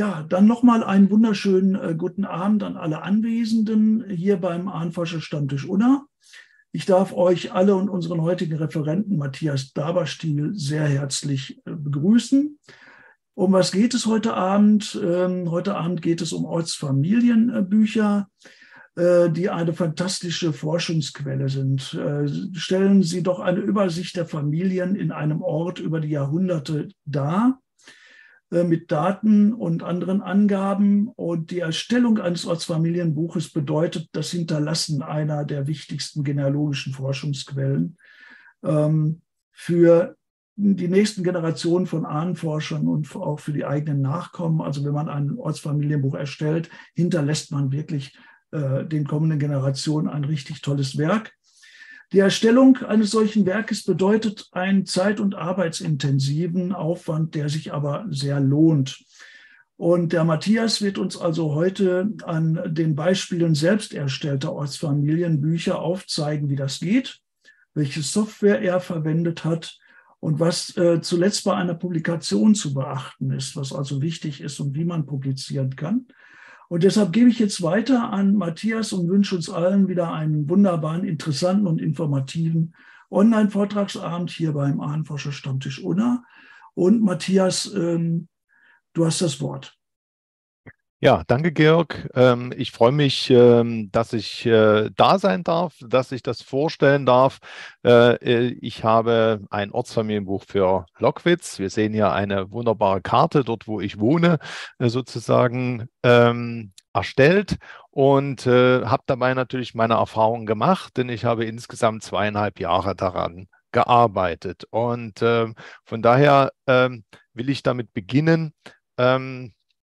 Ja, dann nochmal einen wunderschönen äh, guten Abend an alle Anwesenden hier beim Ahnforscher Stammtisch Unna. Ich darf euch alle und unseren heutigen Referenten Matthias Daberstiel sehr herzlich äh, begrüßen. Um was geht es heute Abend? Ähm, heute Abend geht es um Ortsfamilienbücher, äh, die eine fantastische Forschungsquelle sind. Äh, stellen Sie doch eine Übersicht der Familien in einem Ort über die Jahrhunderte dar äh, mit Daten und anderen Angaben. Und die Erstellung eines Ortsfamilienbuches bedeutet das Hinterlassen einer der wichtigsten genealogischen Forschungsquellen ähm, für die nächsten Generationen von Ahnenforschern und auch für die eigenen Nachkommen. Also wenn man ein Ortsfamilienbuch erstellt, hinterlässt man wirklich äh, den kommenden Generationen ein richtig tolles Werk. Die Erstellung eines solchen Werkes bedeutet einen zeit- und arbeitsintensiven Aufwand, der sich aber sehr lohnt. Und der Matthias wird uns also heute an den Beispielen selbst erstellter Ortsfamilienbücher aufzeigen, wie das geht, welche Software er verwendet hat und was äh, zuletzt bei einer Publikation zu beachten ist, was also wichtig ist und wie man publizieren kann. Und deshalb gebe ich jetzt weiter an Matthias und wünsche uns allen wieder einen wunderbaren, interessanten und informativen Online-Vortragsabend hier beim Ahnenforscher Stammtisch Unna. Und Matthias, ähm, du hast das Wort. Ja, danke, Georg. Ähm, ich freue mich, ähm, dass ich äh, da sein darf, dass ich das vorstellen darf. Äh, äh, ich habe ein Ortsfamilienbuch für Lockwitz. Wir sehen hier eine wunderbare Karte dort, wo ich wohne, sozusagen ähm, erstellt und habe dabei natürlich meine Erfahrungen gemacht, denn ich habe insgesamt zweieinhalb Jahre daran gearbeitet. Und von daher will ich damit beginnen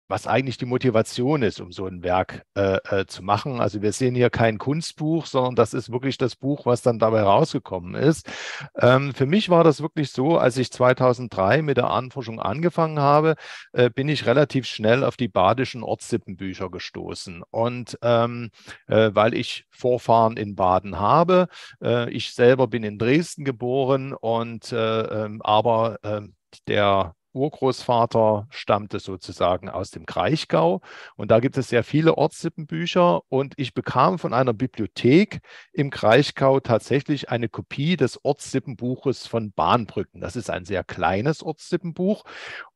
was eigentlich die Motivation ist, um so ein Werk äh, äh, zu machen. Also wir sehen hier kein Kunstbuch, sondern das ist wirklich das Buch, was dann dabei rausgekommen ist. Ähm, für mich war das wirklich so, als ich 2003 mit der Anforschung angefangen habe, äh, bin ich relativ schnell auf die badischen Ortssippenbücher gestoßen. Und ähm, äh, weil ich Vorfahren in Baden habe, äh, ich selber bin in Dresden geboren und äh, ähm, aber ähm, der Urgroßvater stammte sozusagen aus dem Kraichgau. Und da gibt es sehr viele Ortssippenbücher. Und ich bekam von einer Bibliothek im Kraichgau tatsächlich eine Kopie des Ortssippenbuches von Bahnbrücken. Das ist ein sehr kleines Ortssippenbuch.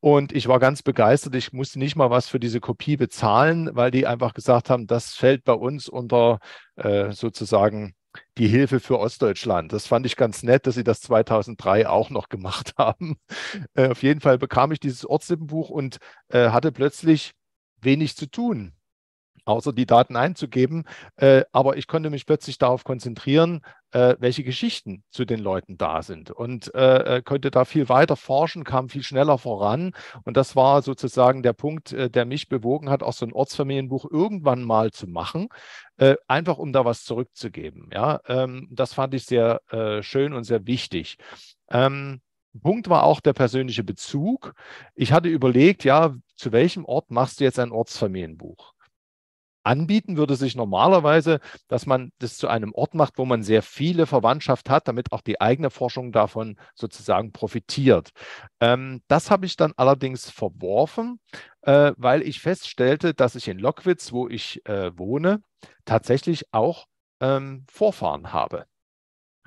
Und ich war ganz begeistert. Ich musste nicht mal was für diese Kopie bezahlen, weil die einfach gesagt haben, das fällt bei uns unter äh, sozusagen die Hilfe für Ostdeutschland. Das fand ich ganz nett, dass sie das 2003 auch noch gemacht haben. Äh, auf jeden Fall bekam ich dieses Ortslippenbuch und äh, hatte plötzlich wenig zu tun außer die Daten einzugeben. Äh, aber ich konnte mich plötzlich darauf konzentrieren, äh, welche Geschichten zu den Leuten da sind und äh, äh, konnte da viel weiter forschen, kam viel schneller voran. Und das war sozusagen der Punkt, äh, der mich bewogen hat, auch so ein Ortsfamilienbuch irgendwann mal zu machen, äh, einfach um da was zurückzugeben. Ja, ähm, das fand ich sehr äh, schön und sehr wichtig. Ähm, Punkt war auch der persönliche Bezug. Ich hatte überlegt, ja, zu welchem Ort machst du jetzt ein Ortsfamilienbuch? anbieten würde sich normalerweise, dass man das zu einem Ort macht, wo man sehr viele Verwandtschaft hat, damit auch die eigene Forschung davon sozusagen profitiert. Ähm, das habe ich dann allerdings verworfen, äh, weil ich feststellte, dass ich in Lockwitz, wo ich äh, wohne, tatsächlich auch ähm, Vorfahren habe.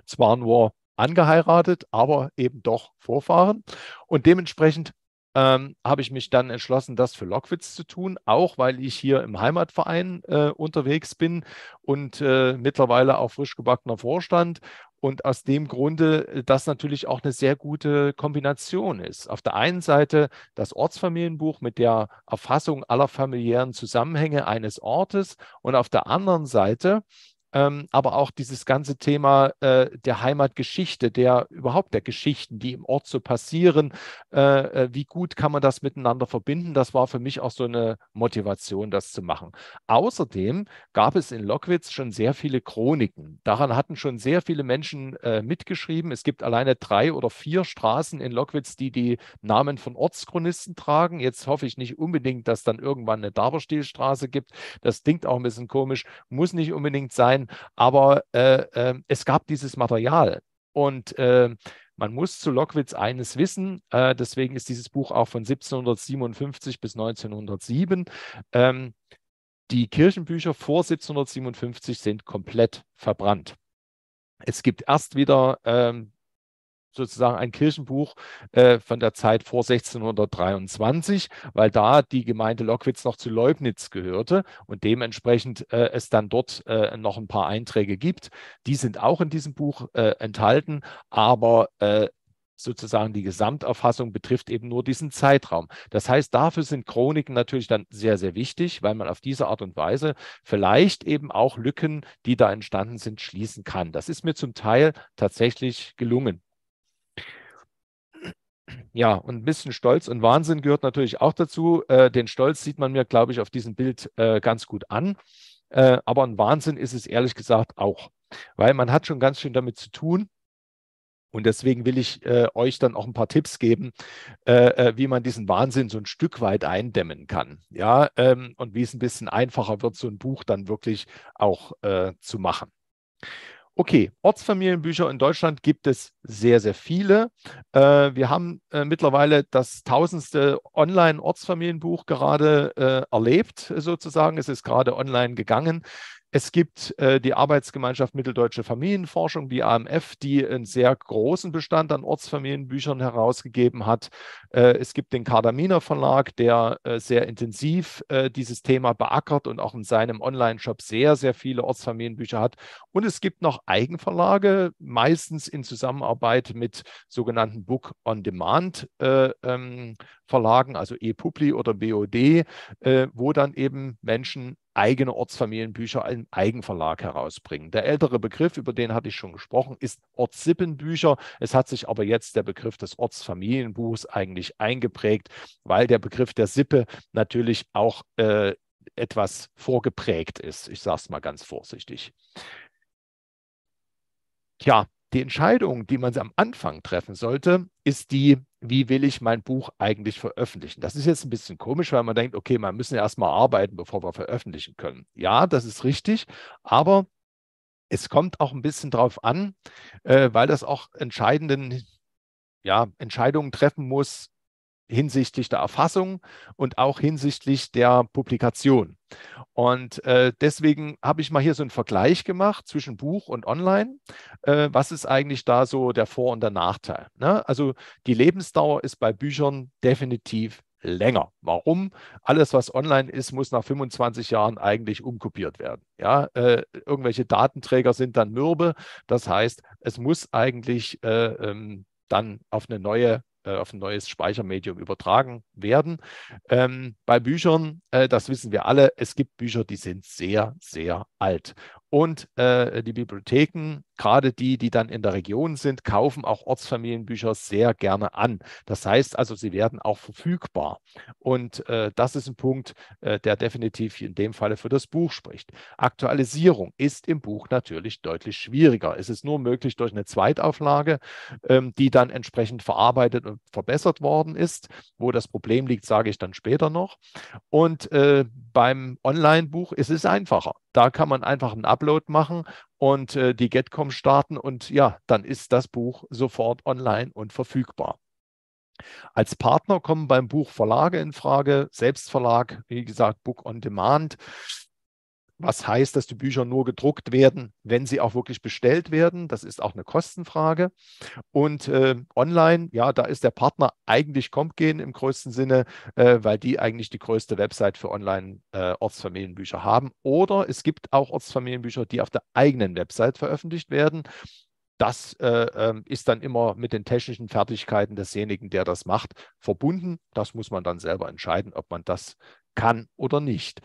Zwar nur angeheiratet, aber eben doch Vorfahren. Und dementsprechend ähm, habe ich mich dann entschlossen, das für Lockwitz zu tun, auch weil ich hier im Heimatverein äh, unterwegs bin und äh, mittlerweile auch frisch gebackener Vorstand. Und aus dem Grunde äh, das natürlich auch eine sehr gute Kombination ist. Auf der einen Seite das Ortsfamilienbuch mit der Erfassung aller familiären Zusammenhänge eines Ortes und auf der anderen Seite ähm, aber auch dieses ganze Thema äh, der Heimatgeschichte, der überhaupt der Geschichten, die im Ort so passieren, äh, äh, wie gut kann man das miteinander verbinden, das war für mich auch so eine Motivation, das zu machen. Außerdem gab es in Lockwitz schon sehr viele Chroniken. Daran hatten schon sehr viele Menschen äh, mitgeschrieben. Es gibt alleine drei oder vier Straßen in Lockwitz, die die Namen von Ortschronisten tragen. Jetzt hoffe ich nicht unbedingt, dass dann irgendwann eine Darberstilstraße gibt. Das klingt auch ein bisschen komisch, muss nicht unbedingt sein sein, aber äh, äh, es gab dieses Material. Und äh, man muss zu Lockwitz eines wissen, äh, deswegen ist dieses Buch auch von 1757 bis 1907. Ähm, die Kirchenbücher vor 1757 sind komplett verbrannt. Es gibt erst wieder ähm, sozusagen ein Kirchenbuch äh, von der Zeit vor 1623, weil da die Gemeinde Lockwitz noch zu Leubnitz gehörte und dementsprechend äh, es dann dort äh, noch ein paar Einträge gibt. Die sind auch in diesem Buch äh, enthalten, aber äh, sozusagen die Gesamterfassung betrifft eben nur diesen Zeitraum. Das heißt, dafür sind Chroniken natürlich dann sehr, sehr wichtig, weil man auf diese Art und Weise vielleicht eben auch Lücken, die da entstanden sind, schließen kann. Das ist mir zum Teil tatsächlich gelungen ja, und ein bisschen Stolz und Wahnsinn gehört natürlich auch dazu. Äh, den Stolz sieht man mir, glaube ich, auf diesem Bild äh, ganz gut an. Äh, aber ein Wahnsinn ist es ehrlich gesagt auch, weil man hat schon ganz schön damit zu tun. Und deswegen will ich äh, euch dann auch ein paar Tipps geben, äh, äh, wie man diesen Wahnsinn so ein Stück weit eindämmen kann. Ja, ähm, und wie es ein bisschen einfacher wird, so ein Buch dann wirklich auch zu machen. Okay, Ortsfamilienbücher in Deutschland gibt es sehr, sehr viele. Äh, wir haben äh, mittlerweile das tausendste Online-Ortsfamilienbuch gerade äh, erlebt, sozusagen. Es ist gerade online gegangen. Es gibt äh, die Arbeitsgemeinschaft Mitteldeutsche Familienforschung, die AMF, die einen sehr großen Bestand an Ortsfamilienbüchern herausgegeben hat. Äh, es gibt den Kardaminer Verlag, der äh, sehr intensiv äh, dieses Thema beackert und auch in seinem Online-Shop sehr, sehr viele Ortsfamilienbücher hat. Und es gibt noch Eigenverlage, meistens in Zusammenarbeit mit sogenannten Book on Demand äh, ähm, Verlagen, also ePubli oder BOD, äh, wo dann eben Menschen eigene Ortsfamilienbücher im Eigenverlag herausbringen. Der ältere Begriff, über den hatte ich schon gesprochen, ist Ortssippenbücher. Es hat sich aber jetzt der Begriff des Ortsfamilienbuchs eigentlich eingeprägt, weil der Begriff der Sippe natürlich auch äh, etwas vorgeprägt ist. Ich sage es mal ganz vorsichtig. Tja, die Entscheidung, die man am Anfang treffen sollte, ist die, wie will ich mein Buch eigentlich veröffentlichen? Das ist jetzt ein bisschen komisch, weil man denkt, okay, man müssen ja erstmal arbeiten, bevor wir veröffentlichen können. Ja, das ist richtig, aber es kommt auch ein bisschen drauf an, äh, weil das auch entscheidenden, ja, Entscheidungen treffen muss, hinsichtlich der Erfassung und auch hinsichtlich der Publikation. Und äh, deswegen habe ich mal hier so einen Vergleich gemacht zwischen Buch und Online. Äh, was ist eigentlich da so der Vor- und der Nachteil? Ne? Also die Lebensdauer ist bei Büchern definitiv länger. Warum? Alles, was online ist, muss nach 25 Jahren eigentlich umkopiert werden. Ja, äh, irgendwelche Datenträger sind dann mürbe. Das heißt, es muss eigentlich äh, ähm, dann auf eine neue äh, auf ein neues Speichermedium übertragen werden. Ähm, bei Büchern, äh, das wissen wir alle, es gibt Bücher, die sind sehr, sehr alt. Und äh, die Bibliotheken, gerade die, die dann in der Region sind, kaufen auch Ortsfamilienbücher sehr gerne an. Das heißt also, sie werden auch verfügbar. Und äh, das ist ein Punkt, äh, der definitiv in dem Falle für das Buch spricht. Aktualisierung ist im Buch natürlich deutlich schwieriger. Es ist nur möglich durch eine Zweitauflage, ähm, die dann entsprechend verarbeitet und verbessert worden ist. Wo das Problem liegt, sage ich dann später noch. Und äh, beim Online-Buch ist es einfacher. Da kann man einfach einen Upload machen und äh, die Getcom starten und ja, dann ist das Buch sofort online und verfügbar. Als Partner kommen beim Buch Verlage in Frage, Selbstverlag, wie gesagt, Book on Demand was heißt, dass die Bücher nur gedruckt werden, wenn sie auch wirklich bestellt werden. Das ist auch eine Kostenfrage. Und äh, online, ja, da ist der Partner eigentlich Compgen im größten Sinne, äh, weil die eigentlich die größte Website für Online-Ortsfamilienbücher äh, haben. Oder es gibt auch Ortsfamilienbücher, die auf der eigenen Website veröffentlicht werden. Das äh, ähm, ist dann immer mit den technischen Fertigkeiten desjenigen, der das macht, verbunden. Das muss man dann selber entscheiden, ob man das kann oder nicht.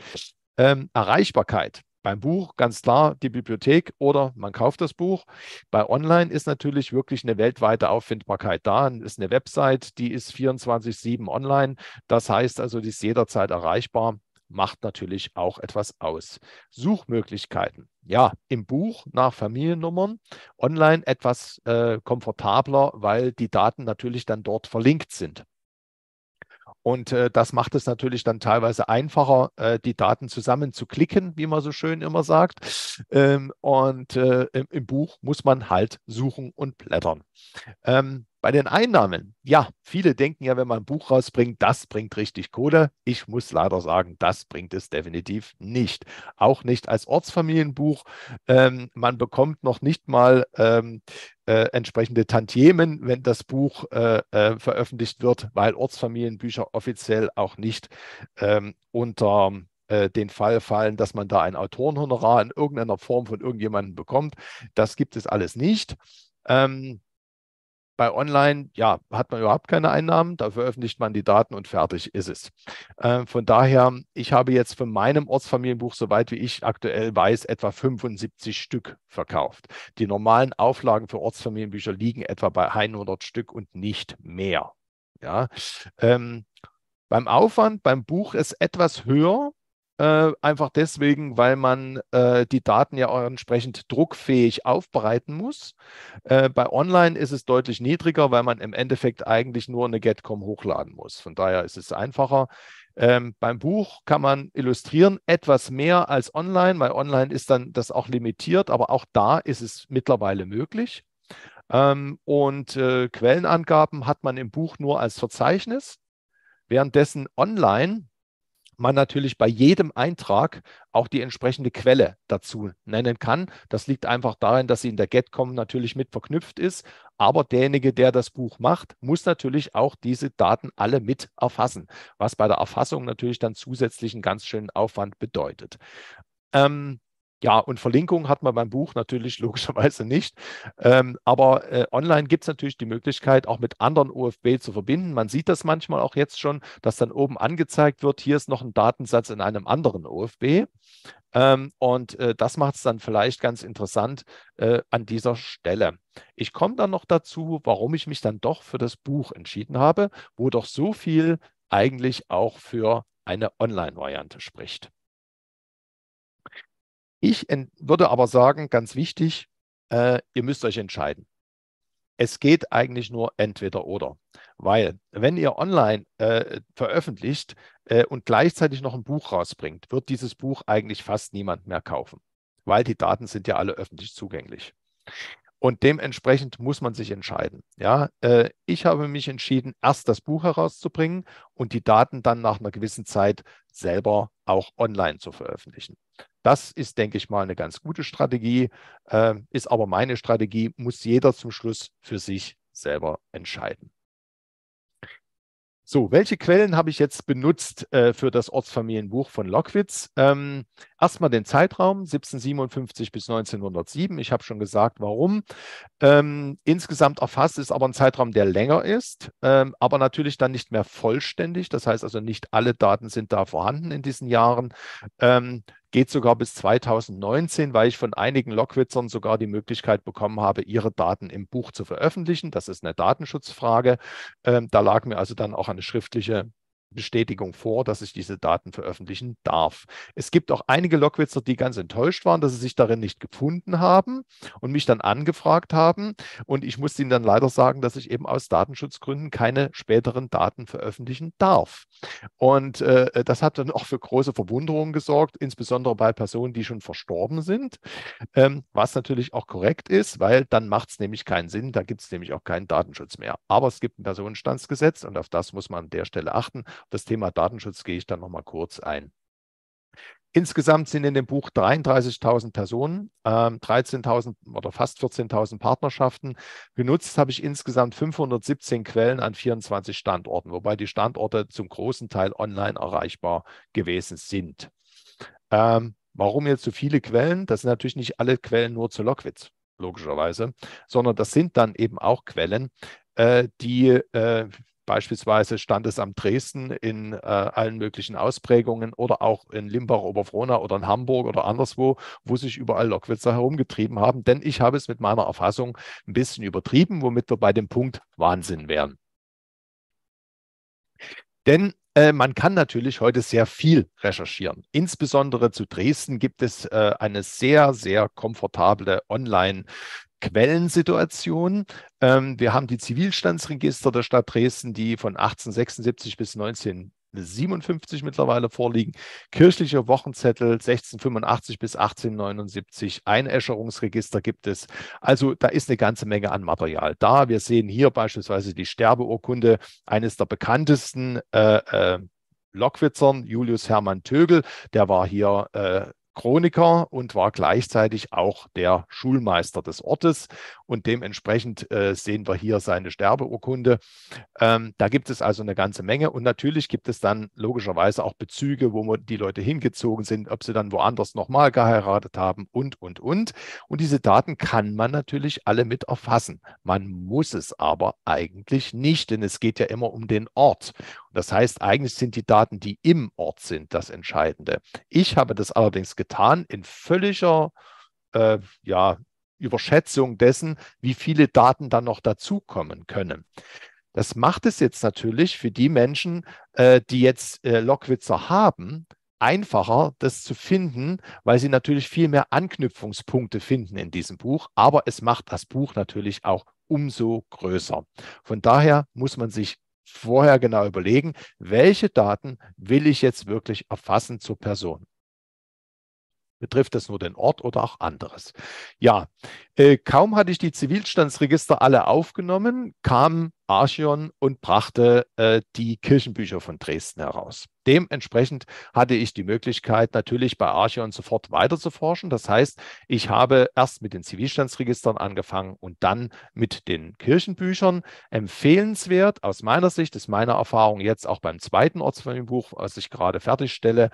Ähm, Erreichbarkeit. Beim Buch ganz klar die Bibliothek oder man kauft das Buch. Bei Online ist natürlich wirklich eine weltweite Auffindbarkeit da. Es ist eine Website, die ist 24-7 online. Das heißt also, die ist jederzeit erreichbar macht natürlich auch etwas aus. Suchmöglichkeiten. Ja, im Buch nach Familiennummern, online etwas äh, komfortabler, weil die Daten natürlich dann dort verlinkt sind. Und äh, das macht es natürlich dann teilweise einfacher, äh, die Daten zusammen zu klicken, wie man so schön immer sagt. Ähm, und äh, im, im, Buch muss man halt suchen und blättern. Ähm, bei den Einnahmen, ja, viele denken ja, wenn man ein Buch rausbringt, das bringt richtig Kohle. Ich muss leider sagen, das bringt es definitiv nicht. Auch nicht als Ortsfamilienbuch. Ähm, man bekommt noch nicht mal ähm, äh, entsprechende Tantiemen, wenn das Buch äh, äh, veröffentlicht wird, weil Ortsfamilienbücher offiziell auch nicht ähm, unter äh, den Fall fallen, dass man da ein Autorenhonorar in irgendeiner Form von irgendjemandem bekommt. Das gibt es alles nicht. Ähm, bei Online, ja, hat man überhaupt keine Einnahmen, da veröffentlicht man die Daten und fertig ist es. Äh, von daher, ich habe jetzt von meinem Ortsfamilienbuch, soweit wie ich aktuell weiß, etwa 75 Stück verkauft. Die normalen Auflagen für Ortsfamilienbücher liegen etwa bei 100 Stück und nicht mehr. Ja, ähm, beim Aufwand, beim Buch ist etwas höher, äh, einfach deswegen, weil man äh, die Daten ja auch entsprechend druckfähig aufbereiten muss. Äh, bei Online ist es deutlich niedriger, weil man im Endeffekt eigentlich nur eine Getcom hochladen muss. Von daher ist es einfacher. Ähm, beim Buch kann man illustrieren etwas mehr als online, weil online ist dann das auch limitiert, aber auch da ist es mittlerweile möglich. Ähm, und äh, Quellenangaben hat man im Buch nur als Verzeichnis, währenddessen online man natürlich bei jedem Eintrag auch die entsprechende Quelle dazu nennen kann. Das liegt einfach daran, dass sie in der GetCom natürlich mit verknüpft ist. Aber derjenige, der das Buch macht, muss natürlich auch diese Daten alle mit erfassen, was bei der Erfassung natürlich dann zusätzlichen ganz schönen Aufwand bedeutet. Ähm, ja, und Verlinkung hat man beim Buch natürlich logischerweise nicht. Ähm, aber äh, online gibt es natürlich die Möglichkeit, auch mit anderen OFB zu verbinden. Man sieht das manchmal auch jetzt schon, dass dann oben angezeigt wird, hier ist noch ein Datensatz in einem anderen OFB. Ähm, und äh, das macht es dann vielleicht ganz interessant äh, an dieser Stelle. Ich komme dann noch dazu, warum ich mich dann doch für das Buch entschieden habe, wo doch so viel eigentlich auch für eine Online-Variante spricht. Ich würde aber sagen, ganz wichtig, äh, ihr müsst euch entscheiden. Es geht eigentlich nur entweder oder. Weil wenn ihr online äh, veröffentlicht äh, und gleichzeitig noch ein Buch rausbringt, wird dieses Buch eigentlich fast niemand mehr kaufen, weil die Daten sind ja alle öffentlich zugänglich. Und dementsprechend muss man sich entscheiden. Ja, äh, ich habe mich entschieden, erst das Buch herauszubringen und die Daten dann nach einer gewissen Zeit selber auch online zu veröffentlichen. Das ist, denke ich mal, eine ganz gute Strategie, äh, ist aber meine Strategie, muss jeder zum Schluss für sich selber entscheiden. So, welche Quellen habe ich jetzt benutzt äh, für das Ortsfamilienbuch von Lockwitz? Ähm, erstmal den Zeitraum 1757 bis 1907. Ich habe schon gesagt, warum. Ähm, insgesamt erfasst ist aber ein Zeitraum, der länger ist, ähm, aber natürlich dann nicht mehr vollständig. Das heißt also, nicht alle Daten sind da vorhanden in diesen Jahren. Ähm, geht sogar bis 2019, weil ich von einigen Lockwitzern sogar die Möglichkeit bekommen habe, ihre Daten im Buch zu veröffentlichen. Das ist eine Datenschutzfrage. Ähm, da lag mir also dann auch eine schriftliche Bestätigung vor, dass ich diese Daten veröffentlichen darf. Es gibt auch einige Lockwitzer, die ganz enttäuscht waren, dass sie sich darin nicht gefunden haben und mich dann angefragt haben. Und ich musste ihnen dann leider sagen, dass ich eben aus Datenschutzgründen keine späteren Daten veröffentlichen darf. Und äh, das hat dann auch für große Verwunderungen gesorgt, insbesondere bei Personen, die schon verstorben sind, ähm, was natürlich auch korrekt ist, weil dann macht es nämlich keinen Sinn, da gibt es nämlich auch keinen Datenschutz mehr. Aber es gibt ein Personenstandsgesetz und auf das muss man an der Stelle achten das Thema Datenschutz gehe ich dann nochmal kurz ein. Insgesamt sind in dem Buch 33.000 Personen, 13.000 ähm, oder fast 14.000 Partnerschaften. Genutzt habe ich insgesamt 517 Quellen an 24 Standorten, wobei die Standorte zum großen Teil online erreichbar gewesen sind. Ähm, warum jetzt so viele Quellen? Das sind natürlich nicht alle Quellen nur zu Lockwitz, logischerweise, sondern das sind dann eben auch Quellen, äh, die äh, Beispielsweise stand es am Dresden in äh, allen möglichen Ausprägungen oder auch in Limbach, Oberfrohna oder in Hamburg oder anderswo, wo sich überall Lockwitzer herumgetrieben haben. Denn ich habe es mit meiner Erfassung ein bisschen übertrieben, womit wir bei dem Punkt Wahnsinn wären. Denn äh, man kann natürlich heute sehr viel recherchieren. Insbesondere zu Dresden gibt es äh, eine sehr, sehr komfortable Online- Quellensituation. Ähm, wir haben die Zivilstandsregister der Stadt Dresden, die von 1876 bis 1957 mittlerweile vorliegen. Kirchliche Wochenzettel 1685 bis 1879. Einäscherungsregister gibt es. Also da ist eine ganze Menge an Material da. Wir sehen hier beispielsweise die Sterbeurkunde eines der bekanntesten äh, äh Lockwitzern, Julius Hermann Tögel, der war hier äh, Chroniker und war gleichzeitig auch der Schulmeister des Ortes. Und dementsprechend äh, sehen wir hier seine Sterbeurkunde. Ähm, da gibt es also eine ganze Menge. Und natürlich gibt es dann logischerweise auch Bezüge, wo die Leute hingezogen sind, ob sie dann woanders nochmal geheiratet haben und, und, und. Und diese Daten kann man natürlich alle mit erfassen. Man muss es aber eigentlich nicht, denn es geht ja immer um den Ort. Das heißt, eigentlich sind die Daten, die im Ort sind, das Entscheidende. Ich habe das allerdings getan in völliger äh, ja, Überschätzung dessen, wie viele Daten dann noch dazukommen können. Das macht es jetzt natürlich für die Menschen, äh, die jetzt äh, Lockwitzer haben, einfacher, das zu finden, weil sie natürlich viel mehr Anknüpfungspunkte finden in diesem Buch. Aber es macht das Buch natürlich auch umso größer. Von daher muss man sich vorher genau überlegen, welche Daten will ich jetzt wirklich erfassen zur Person. Betrifft das nur den Ort oder auch anderes? Ja, äh, kaum hatte ich die Zivilstandsregister alle aufgenommen, kam Archion und brachte äh, die Kirchenbücher von Dresden heraus. Dementsprechend hatte ich die Möglichkeit, natürlich bei Archion sofort weiterzuforschen. Das heißt, ich habe erst mit den Zivilstandsregistern angefangen und dann mit den Kirchenbüchern. Empfehlenswert aus meiner Sicht, ist meine Erfahrung jetzt auch beim zweiten Ortsfamilienbuch, was ich gerade fertigstelle,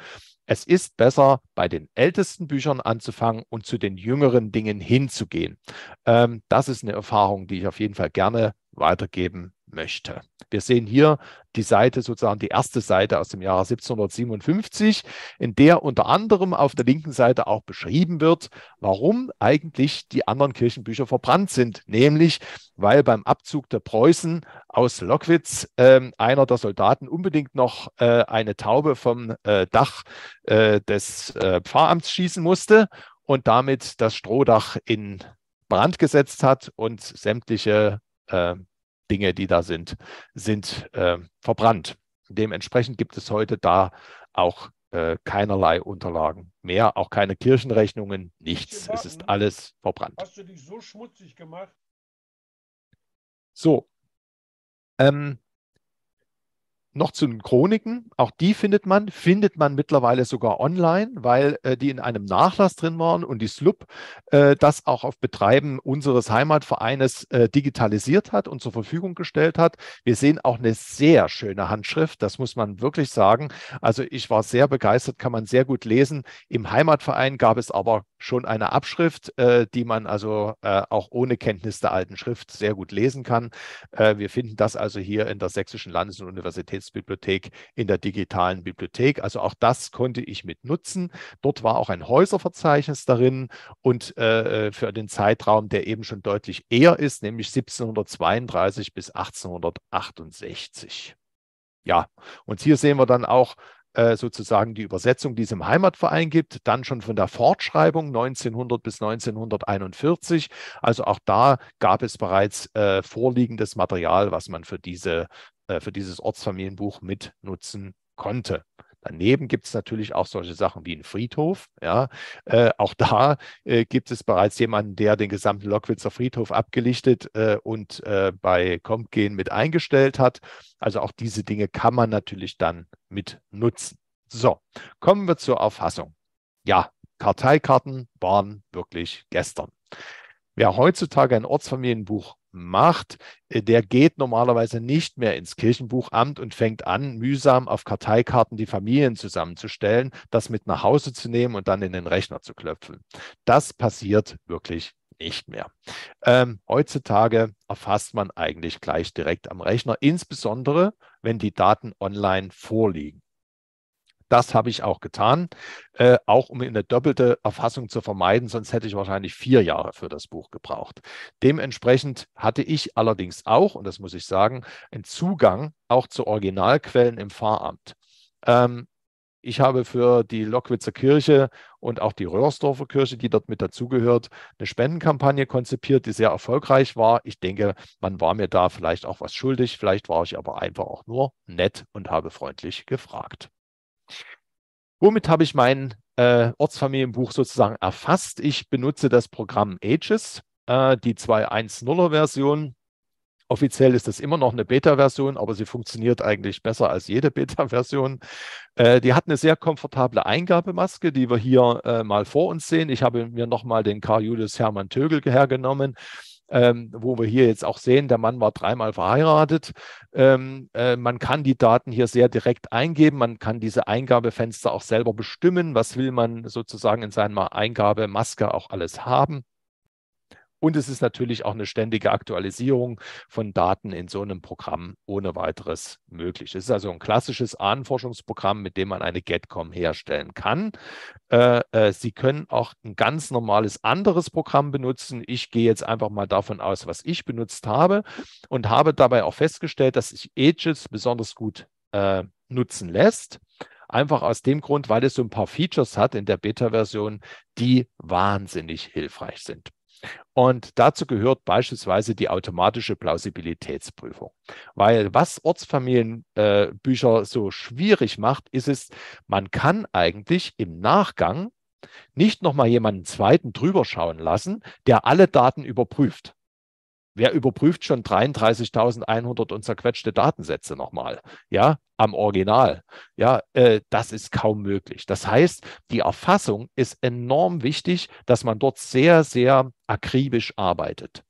es ist besser, bei den ältesten Büchern anzufangen und zu den jüngeren Dingen hinzugehen. Ähm, das ist eine Erfahrung, die ich auf jeden Fall gerne weitergeben möchte. Wir sehen hier die Seite, sozusagen die erste Seite aus dem Jahre 1757, in der unter anderem auf der linken Seite auch beschrieben wird, warum eigentlich die anderen Kirchenbücher verbrannt sind. Nämlich, weil beim Abzug der Preußen aus Lockwitz äh, einer der Soldaten unbedingt noch äh, eine Taube vom äh, Dach äh, des äh, Pfarramts schießen musste und damit das Strohdach in Brand gesetzt hat und sämtliche äh, Dinge, die da sind, sind äh, verbrannt. Dementsprechend gibt es heute da auch äh, keinerlei Unterlagen mehr, auch keine Kirchenrechnungen, nichts. Es ist alles verbrannt. Hast du dich so schmutzig gemacht? So. Ähm, noch zu den Chroniken. Auch die findet man, findet man mittlerweile sogar online, weil äh, die in einem Nachlass drin waren und die SLUB äh, das auch auf Betreiben unseres Heimatvereines äh, digitalisiert hat und zur Verfügung gestellt hat. Wir sehen auch eine sehr schöne Handschrift, das muss man wirklich sagen. Also ich war sehr begeistert, kann man sehr gut lesen. Im Heimatverein gab es aber schon eine Abschrift, äh, die man also äh, auch ohne Kenntnis der alten Schrift sehr gut lesen kann. Äh, wir finden das also hier in der Sächsischen Landes- und Universitätsbibliothek in der digitalen Bibliothek. Also auch das konnte ich mit nutzen. Dort war auch ein Häuserverzeichnis darin und äh, äh, für den Zeitraum, der eben schon deutlich eher ist, nämlich 1732 bis 1868. Ja, und hier sehen wir dann auch äh, sozusagen die Übersetzung, die es im Heimatverein gibt, dann schon von der Fortschreibung 1900 bis 1941. Also auch da gab es bereits äh, vorliegendes Material, was man für, diese, äh, für dieses Ortsfamilienbuch mitnutzen konnte. Daneben gibt es natürlich auch solche Sachen wie einen Friedhof. Ja, äh, auch da äh, gibt es bereits jemanden, der den gesamten Lockwitzer Friedhof abgelichtet äh, und äh, bei Compgen mit eingestellt hat. Also auch diese Dinge kann man natürlich dann mit nutzen. So, kommen wir zur Auffassung. Ja, Karteikarten waren wirklich gestern. Wer heutzutage ein Ortsfamilienbuch macht, äh, der geht normalerweise nicht mehr ins Kirchenbuchamt und fängt an, mühsam auf Karteikarten die Familien zusammenzustellen, das mit nach Hause zu nehmen und dann in den Rechner zu klöpfen. Das passiert wirklich nicht mehr. Ähm, heutzutage erfasst man eigentlich gleich direkt am Rechner, insbesondere wenn die Daten online vorliegen. Das habe ich auch getan, äh, auch um eine doppelte Erfassung zu vermeiden, sonst hätte ich wahrscheinlich vier Jahre für das Buch gebraucht. Dementsprechend hatte ich allerdings auch, und das muss ich sagen, einen Zugang auch zu Originalquellen im Pfarramt. Ähm, ich habe für die Lockwitzer Kirche und auch die Röhrsdorfer Kirche, die dort mit dazugehört, eine Spendenkampagne konzipiert, die sehr erfolgreich war. Ich denke, man war mir da vielleicht auch was schuldig, vielleicht war ich aber einfach auch nur nett und habe freundlich gefragt. Womit habe ich mein äh, Ortsfamilienbuch sozusagen erfasst? Ich benutze das Programm Ages, äh, die 2.1.0er-Version. Offiziell ist das immer noch eine Beta-Version, aber sie funktioniert eigentlich besser als jede Beta-Version. Äh, die hat eine sehr komfortable Eingabemaske, die wir hier äh, mal vor uns sehen. Ich habe mir nochmal den Karl Julius Hermann Tögel hergenommen ähm, wo wir hier jetzt auch sehen, der Mann war dreimal verheiratet. Ähm, äh, man kann die Daten hier sehr direkt eingeben. Man kann diese Eingabefenster auch selber bestimmen. Was will man sozusagen in seiner Eingabemaske auch alles haben? Und es ist natürlich auch eine ständige Aktualisierung von Daten in so einem Programm ohne weiteres möglich. Es ist also ein klassisches Ahnenforschungsprogramm, mit dem man eine GETCOM herstellen kann. Äh, äh, Sie können auch ein ganz normales anderes Programm benutzen. Ich gehe jetzt einfach mal davon aus, was ich benutzt habe und habe dabei auch festgestellt, dass sich Aegis besonders gut äh, nutzen lässt. Einfach aus dem Grund, weil es so ein paar Features hat in der Beta-Version, die wahnsinnig hilfreich sind. Und dazu gehört beispielsweise die automatische Plausibilitätsprüfung. Weil was Ortsfamilienbücher äh, so schwierig macht, ist es, man kann eigentlich im Nachgang nicht nochmal jemanden zweiten drüber schauen lassen, der alle Daten überprüft wer überprüft schon 33.100 und zerquetschte Datensätze nochmal? Ja, am Original. Ja, äh, das ist kaum möglich. Das heißt, die Erfassung ist enorm wichtig, dass man dort sehr, sehr akribisch arbeitet.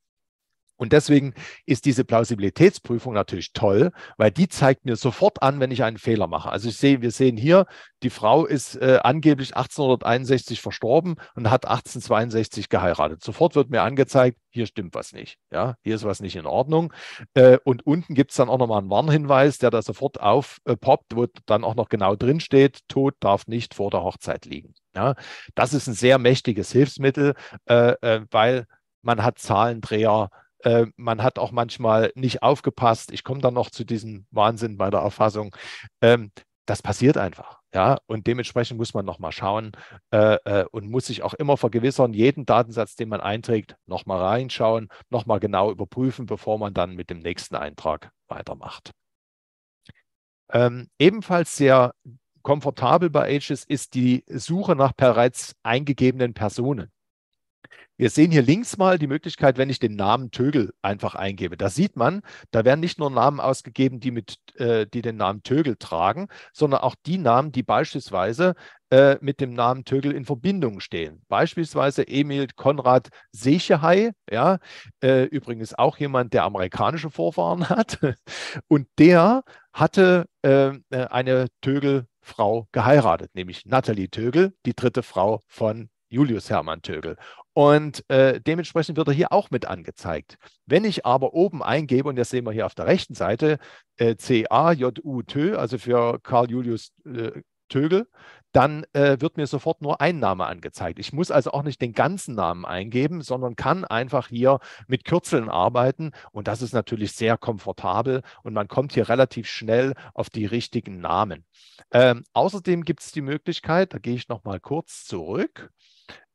Und deswegen ist diese Plausibilitätsprüfung natürlich toll, weil die zeigt mir sofort an, wenn ich einen Fehler mache. Also ich sehe, wir sehen hier, die Frau ist äh, angeblich 1861 verstorben und hat 1862 geheiratet. Sofort wird mir angezeigt, hier stimmt was nicht. Ja, hier ist was nicht in Ordnung. Äh, und unten gibt es dann auch nochmal einen Warnhinweis, der da sofort aufpoppt, äh, wo dann auch noch genau drin steht, Tod darf nicht vor der Hochzeit liegen. Ja, das ist ein sehr mächtiges Hilfsmittel, äh, äh, weil man hat Zahlendreher, äh, man hat auch manchmal nicht aufgepasst. Ich komme dann noch zu diesem Wahnsinn bei der Erfassung. Ähm, das passiert einfach. Ja, und dementsprechend muss man nochmal schauen äh, äh, und muss sich auch immer vergewissern, jeden Datensatz, den man einträgt, nochmal reinschauen, nochmal genau überprüfen, bevor man dann mit dem nächsten Eintrag weitermacht. Ähm, ebenfalls sehr komfortabel bei Ages ist die Suche nach bereits eingegebenen Personen. Wir sehen hier links mal die Möglichkeit, wenn ich den Namen Tögel einfach eingebe. Da sieht man, da werden nicht nur Namen ausgegeben, die, mit, äh, die den Namen Tögel tragen, sondern auch die Namen, die beispielsweise äh, mit dem Namen Tögel in Verbindung stehen. Beispielsweise Emil Konrad Sechehei, ja, äh, übrigens auch jemand, der amerikanische Vorfahren hat. Und der hatte äh, äh, eine Tögel-Frau geheiratet, nämlich Nathalie Tögel, die dritte Frau von Julius Hermann Tögel. Und äh, dementsprechend wird er hier auch mit angezeigt. Wenn ich aber oben eingebe, und das sehen wir hier auf der rechten Seite, äh, C-A-J-U-T, also für Karl Julius äh, Tögel, dann äh, wird mir sofort nur ein Name angezeigt. Ich muss also auch nicht den ganzen Namen eingeben, sondern kann einfach hier mit Kürzeln arbeiten. Und das ist natürlich sehr komfortabel und man kommt hier relativ schnell auf die richtigen Namen. Ähm, außerdem gibt es die Möglichkeit, da gehe ich nochmal kurz zurück.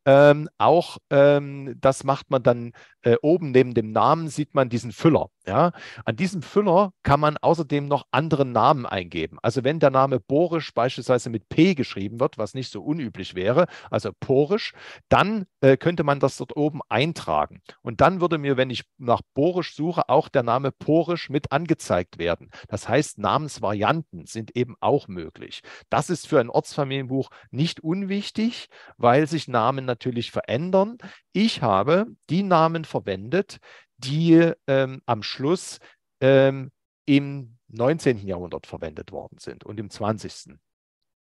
Ähm, auch ähm, das macht man dann äh, oben neben dem Namen, sieht man diesen Füller. Ja? An diesem Füller kann man außerdem noch andere Namen eingeben. Also wenn der Name Borisch beispielsweise mit P geschrieben wird, was nicht so unüblich wäre, also Porisch, dann äh, könnte man das dort oben eintragen. Und dann würde mir, wenn ich nach Borisch suche, auch der Name Porisch mit angezeigt werden. Das heißt, Namensvarianten sind eben auch möglich. Das ist für ein Ortsfamilienbuch nicht unwichtig, weil sich Namen natürlich natürlich verändern. Ich habe die Namen verwendet, die ähm, am Schluss ähm, im 19. Jahrhundert verwendet worden sind und im 20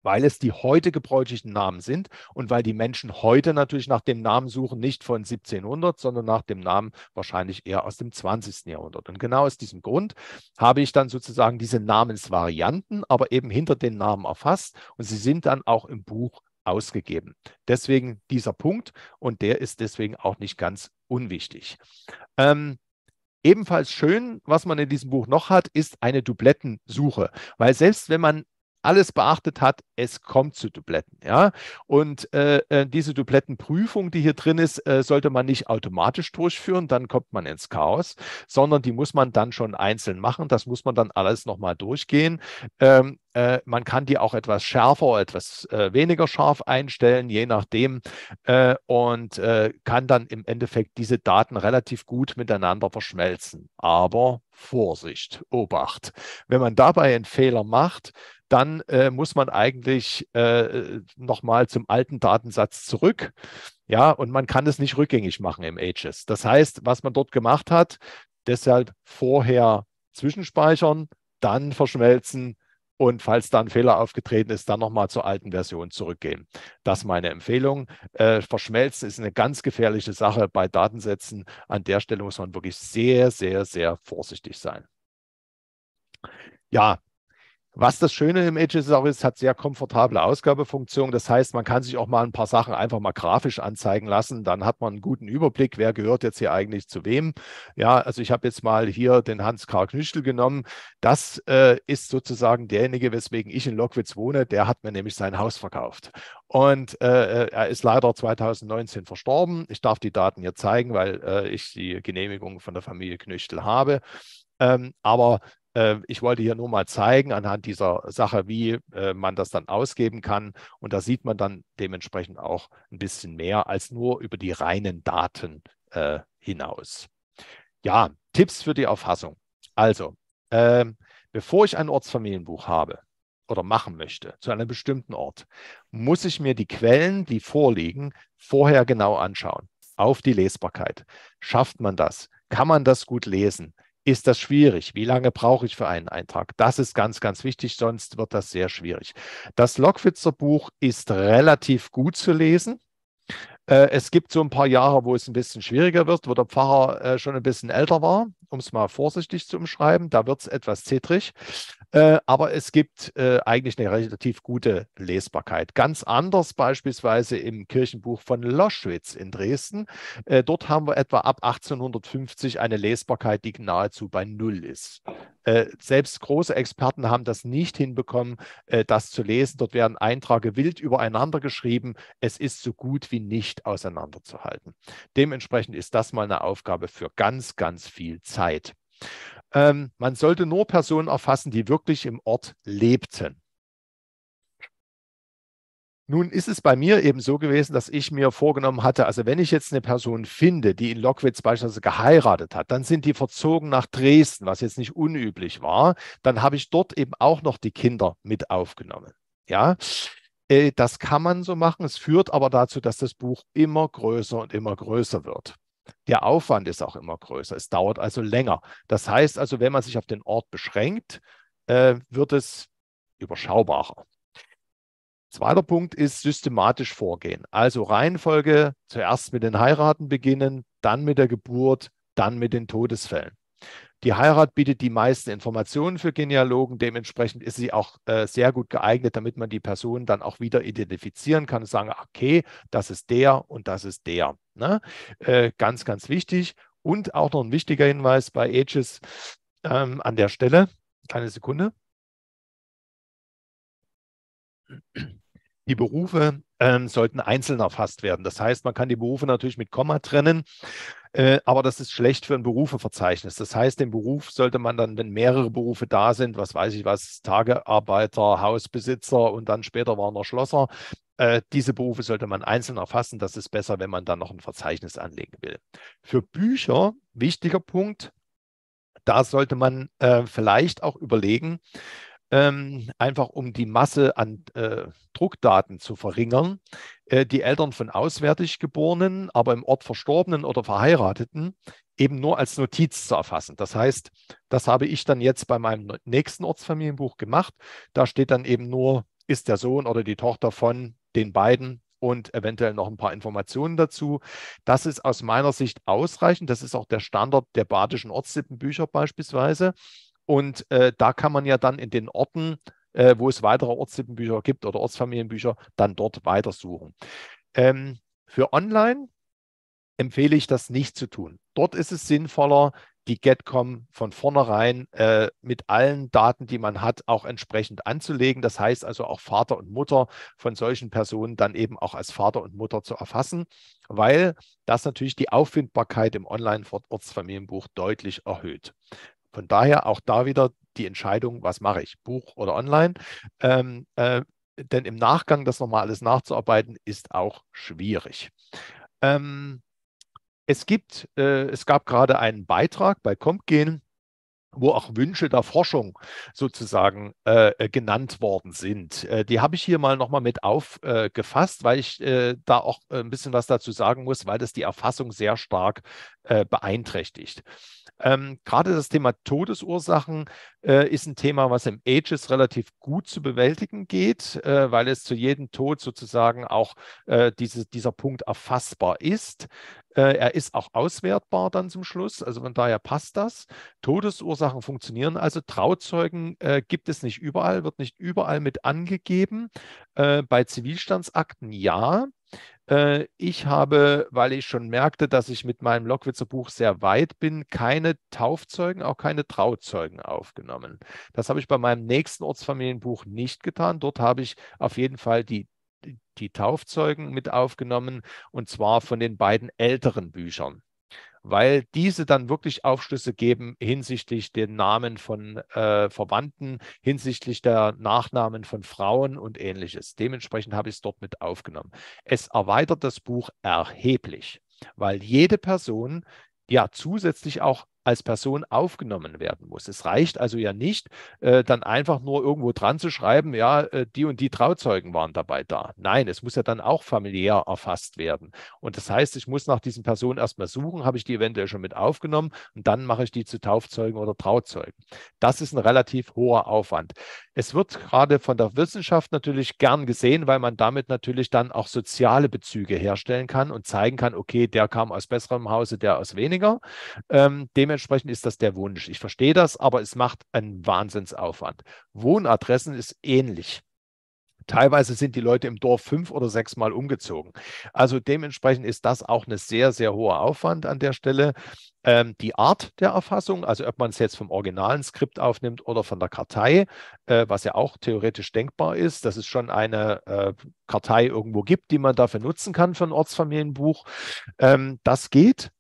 weil es die heute gebräuchlichen Namen sind und weil die Menschen heute natürlich nach dem Namen suchen, nicht von 1700, sondern nach dem Namen wahrscheinlich eher aus dem 20. Jahrhundert. Und genau aus diesem Grund habe ich dann sozusagen diese Namensvarianten, aber eben hinter den Namen erfasst und sie sind dann auch im Buch ausgegeben. Deswegen dieser Punkt und der ist deswegen auch nicht ganz unwichtig. Ähm, ebenfalls schön, was man in diesem Buch noch hat, ist eine Dublettensuche, weil selbst wenn man alles beachtet hat, es kommt zu Dubletten. Ja? Und äh, äh diese Dublettenprüfung, die hier drin ist, äh, sollte man nicht automatisch durchführen, dann kommt man ins Chaos, sondern die muss man dann schon einzeln machen. Das muss man dann alles nochmal durchgehen. Ähm, äh, man kann die auch etwas schärfer oder etwas äh, weniger scharf einstellen, je nachdem, äh, und äh, kann dann im Endeffekt diese Daten relativ gut miteinander verschmelzen. Aber Vorsicht, Obacht. Wenn man dabei einen Fehler macht, dann äh, muss man eigentlich äh, nochmal zum alten Datensatz zurück. Ja, und man kann es nicht rückgängig machen im Aegis. Das heißt, was man dort gemacht hat, deshalb vorher zwischenspeichern, dann verschmelzen, und falls da ein Fehler aufgetreten ist, dann nochmal zur alten Version zurückgehen. Das ist meine Empfehlung. Äh, verschmelzen ist eine ganz gefährliche Sache bei Datensätzen. An der Stelle muss man wirklich sehr, sehr, sehr vorsichtig sein. Ja, was das Schöne im Edges auch ist, hat sehr komfortable Ausgabefunktion. Das heißt, man kann sich auch mal ein paar Sachen einfach mal grafisch anzeigen lassen. Dann hat man einen guten Überblick, wer gehört jetzt hier eigentlich zu wem. Ja, also ich habe jetzt mal hier den Hans Karl Knüchtel genommen. Das äh, ist sozusagen derjenige, weswegen ich in Lockwitz wohne. Der hat mir nämlich sein Haus verkauft. Und äh, äh er ist leider 2019 verstorben. Ich darf die Daten hier zeigen, weil äh, ich die Genehmigung von der Familie Knüchtel habe. Ähm, aber ähm, ich wollte hier nur mal zeigen anhand dieser Sache, wie äh, man das dann ausgeben kann. Und da sieht man dann dementsprechend auch ein bisschen mehr als nur über die reinen Daten äh, hinaus. Ja, Tipps für die Erfassung. Also, ähm, bevor ich ein Ortsfamilienbuch habe, oder machen möchte zu einem bestimmten Ort, muss ich mir die Quellen, die vorliegen, vorher genau anschauen. Auf die Lesbarkeit. Schafft man das? Kann man das gut lesen? ist das schwierig? Wie lange brauche ich für einen Eintrag? Das ist ganz, ganz wichtig, sonst wird das sehr schwierig. Das Lockwitzer Buch ist relativ gut zu lesen. Äh, es gibt so ein paar Jahre, wo es ein bisschen schwieriger wird, wo der Pfarrer äh, schon ein bisschen älter war, um es mal vorsichtig zu umschreiben. Da wird es etwas zittrig. Äh, aber es gibt äh, eigentlich eine relativ gute Lesbarkeit. Ganz anders beispielsweise im Kirchenbuch von Loschwitz in Dresden. Äh, dort haben wir etwa ab 1850 eine Lesbarkeit, die nahezu bei Null ist. Äh, selbst große Experten haben das nicht hinbekommen, äh, das zu lesen. Dort werden Einträge wild übereinander geschrieben. Es ist so gut wie nicht auseinanderzuhalten. Dementsprechend ist das mal eine Aufgabe für ganz, ganz viel Zeit. Ähm, man sollte nur Personen erfassen, die wirklich im Ort lebten. Nun ist es bei mir eben so gewesen, dass ich mir vorgenommen hatte, also wenn ich jetzt eine Person finde, die in Lockwitz beispielsweise geheiratet hat, dann sind die verzogen nach Dresden, was jetzt nicht unüblich war. Dann habe ich dort eben auch noch die Kinder mit aufgenommen. Ja, äh, das kann man so machen. Es führt aber dazu, dass das Buch immer größer und immer größer wird. Der Aufwand ist auch immer größer. Es dauert also länger. Das heißt also, wenn man sich auf den Ort beschränkt, äh, wird es überschaubarer. Zweiter Punkt ist systematisch vorgehen. Also Reihenfolge, zuerst mit den Heiraten beginnen, dann mit der Geburt, dann mit den Todesfällen. Die Heirat bietet die meisten Informationen für Genealogen. Dementsprechend ist sie auch äh, sehr gut geeignet, damit man die Person dann auch wieder identifizieren kann und sagen, okay, das ist der und das ist der. Ne? Äh, ganz, ganz wichtig. Und auch noch ein wichtiger Hinweis bei Aegis ähm, an der Stelle. Eine Sekunde die Berufe ähm, sollten einzeln erfasst werden. Das heißt, man kann die Berufe natürlich mit Komma trennen, äh, aber das ist schlecht für ein Berufeverzeichnis. Das heißt, den Beruf sollte man dann, wenn mehrere Berufe da sind, was weiß ich was, Tagearbeiter, Hausbesitzer und dann später war noch Schlosser, äh, diese Berufe sollte man einzeln erfassen. Das ist besser, wenn man dann noch ein Verzeichnis anlegen will. Für Bücher, wichtiger Punkt, da sollte man äh, vielleicht auch überlegen, ähm, einfach um die Masse an äh, Druckdaten zu verringern. Äh, die Eltern von auswärtig geborenen, aber im Ort verstorbenen oder verheirateten eben nur als Notiz zu erfassen. Das heißt, das habe ich dann jetzt bei meinem nächsten Ortsfamilienbuch gemacht. Da steht dann eben nur, ist der Sohn oder die Tochter von den beiden und eventuell noch ein paar Informationen dazu. Das ist aus meiner Sicht ausreichend. Das ist auch der Standard der badischen Ortssippenbücher beispielsweise. Und äh, da kann man ja dann in den Orten, äh, wo es weitere Ortstippenbücher gibt oder Ortsfamilienbücher, dann dort weitersuchen. Ähm, für online empfehle ich das nicht zu tun. Dort ist es sinnvoller, die GetCom von vornherein äh, mit allen Daten, die man hat, auch entsprechend anzulegen. Das heißt also auch Vater und Mutter von solchen Personen dann eben auch als Vater und Mutter zu erfassen, weil das natürlich die Auffindbarkeit im Online-Ortsfamilienbuch deutlich erhöht. Von daher auch da wieder die Entscheidung, was mache ich, Buch oder online. Ähm, äh, denn im Nachgang das nochmal alles nachzuarbeiten, ist auch schwierig. Ähm, es gibt, äh, es gab gerade einen Beitrag bei ComGen wo auch Wünsche der Forschung sozusagen äh, äh, genannt worden sind. Äh, die habe ich hier mal nochmal mit aufgefasst, äh, weil ich äh, da auch äh, ein bisschen was dazu sagen muss, weil das die Erfassung sehr stark beeinträchtigt. Ähm, Gerade das Thema Todesursachen ist ein Thema, was im Ages relativ gut zu bewältigen geht, weil es zu jedem Tod sozusagen auch diese, dieser Punkt erfassbar ist. Äh, er ist auch auswertbar dann zum Schluss. Also von daher passt das. Todesursachen funktionieren. Also Trauzeugen äh, gibt es nicht überall, wird nicht überall mit angegeben. Äh, bei Zivilstandsakten ja. Äh, ich habe, weil ich schon merkte, dass ich mit meinem Lockwitzer Buch sehr weit bin, keine Taufzeugen, auch keine Trauzeugen aufgenommen. Das habe ich bei meinem nächsten Ortsfamilienbuch nicht getan. Dort habe ich auf jeden Fall die die Taufzeugen mit aufgenommen, und zwar von den beiden älteren Büchern, weil diese dann wirklich Aufschlüsse geben hinsichtlich den Namen von äh, Verwandten, hinsichtlich der Nachnamen von Frauen und ähnliches. Dementsprechend habe ich es dort mit aufgenommen. Es erweitert das Buch erheblich, weil jede Person ja zusätzlich auch als Person aufgenommen werden muss. Es reicht also ja nicht, äh, dann einfach nur irgendwo dran zu schreiben, ja, äh, die und die Trauzeugen waren dabei da. Nein, es muss ja dann auch familiär erfasst werden. Und das heißt, ich muss nach diesen Personen erstmal suchen, habe ich die eventuell schon mit aufgenommen und dann mache ich die zu Taufzeugen oder Trauzeugen. Das ist ein relativ hoher Aufwand. Es wird gerade von der Wissenschaft natürlich gern gesehen, weil man damit natürlich dann auch soziale Bezüge herstellen kann und zeigen kann, okay, der kam aus besserem Hause, der aus weniger. Ähm, dem dementsprechend ist das der Wunsch. Ich verstehe das, aber es macht einen Wahnsinnsaufwand. Wohnadressen ist ähnlich. Teilweise sind die Leute im Dorf fünf oder sechs Mal umgezogen. Also dementsprechend ist das auch ein sehr, sehr hoher Aufwand an der Stelle. Ähm, die Art der Erfassung, also ob man es jetzt vom originalen Skript aufnimmt oder von der Kartei, äh, was ja auch theoretisch denkbar ist, dass es schon eine äh, Kartei irgendwo gibt, die man dafür nutzen kann für ein Ortsfamilienbuch, ähm, das geht.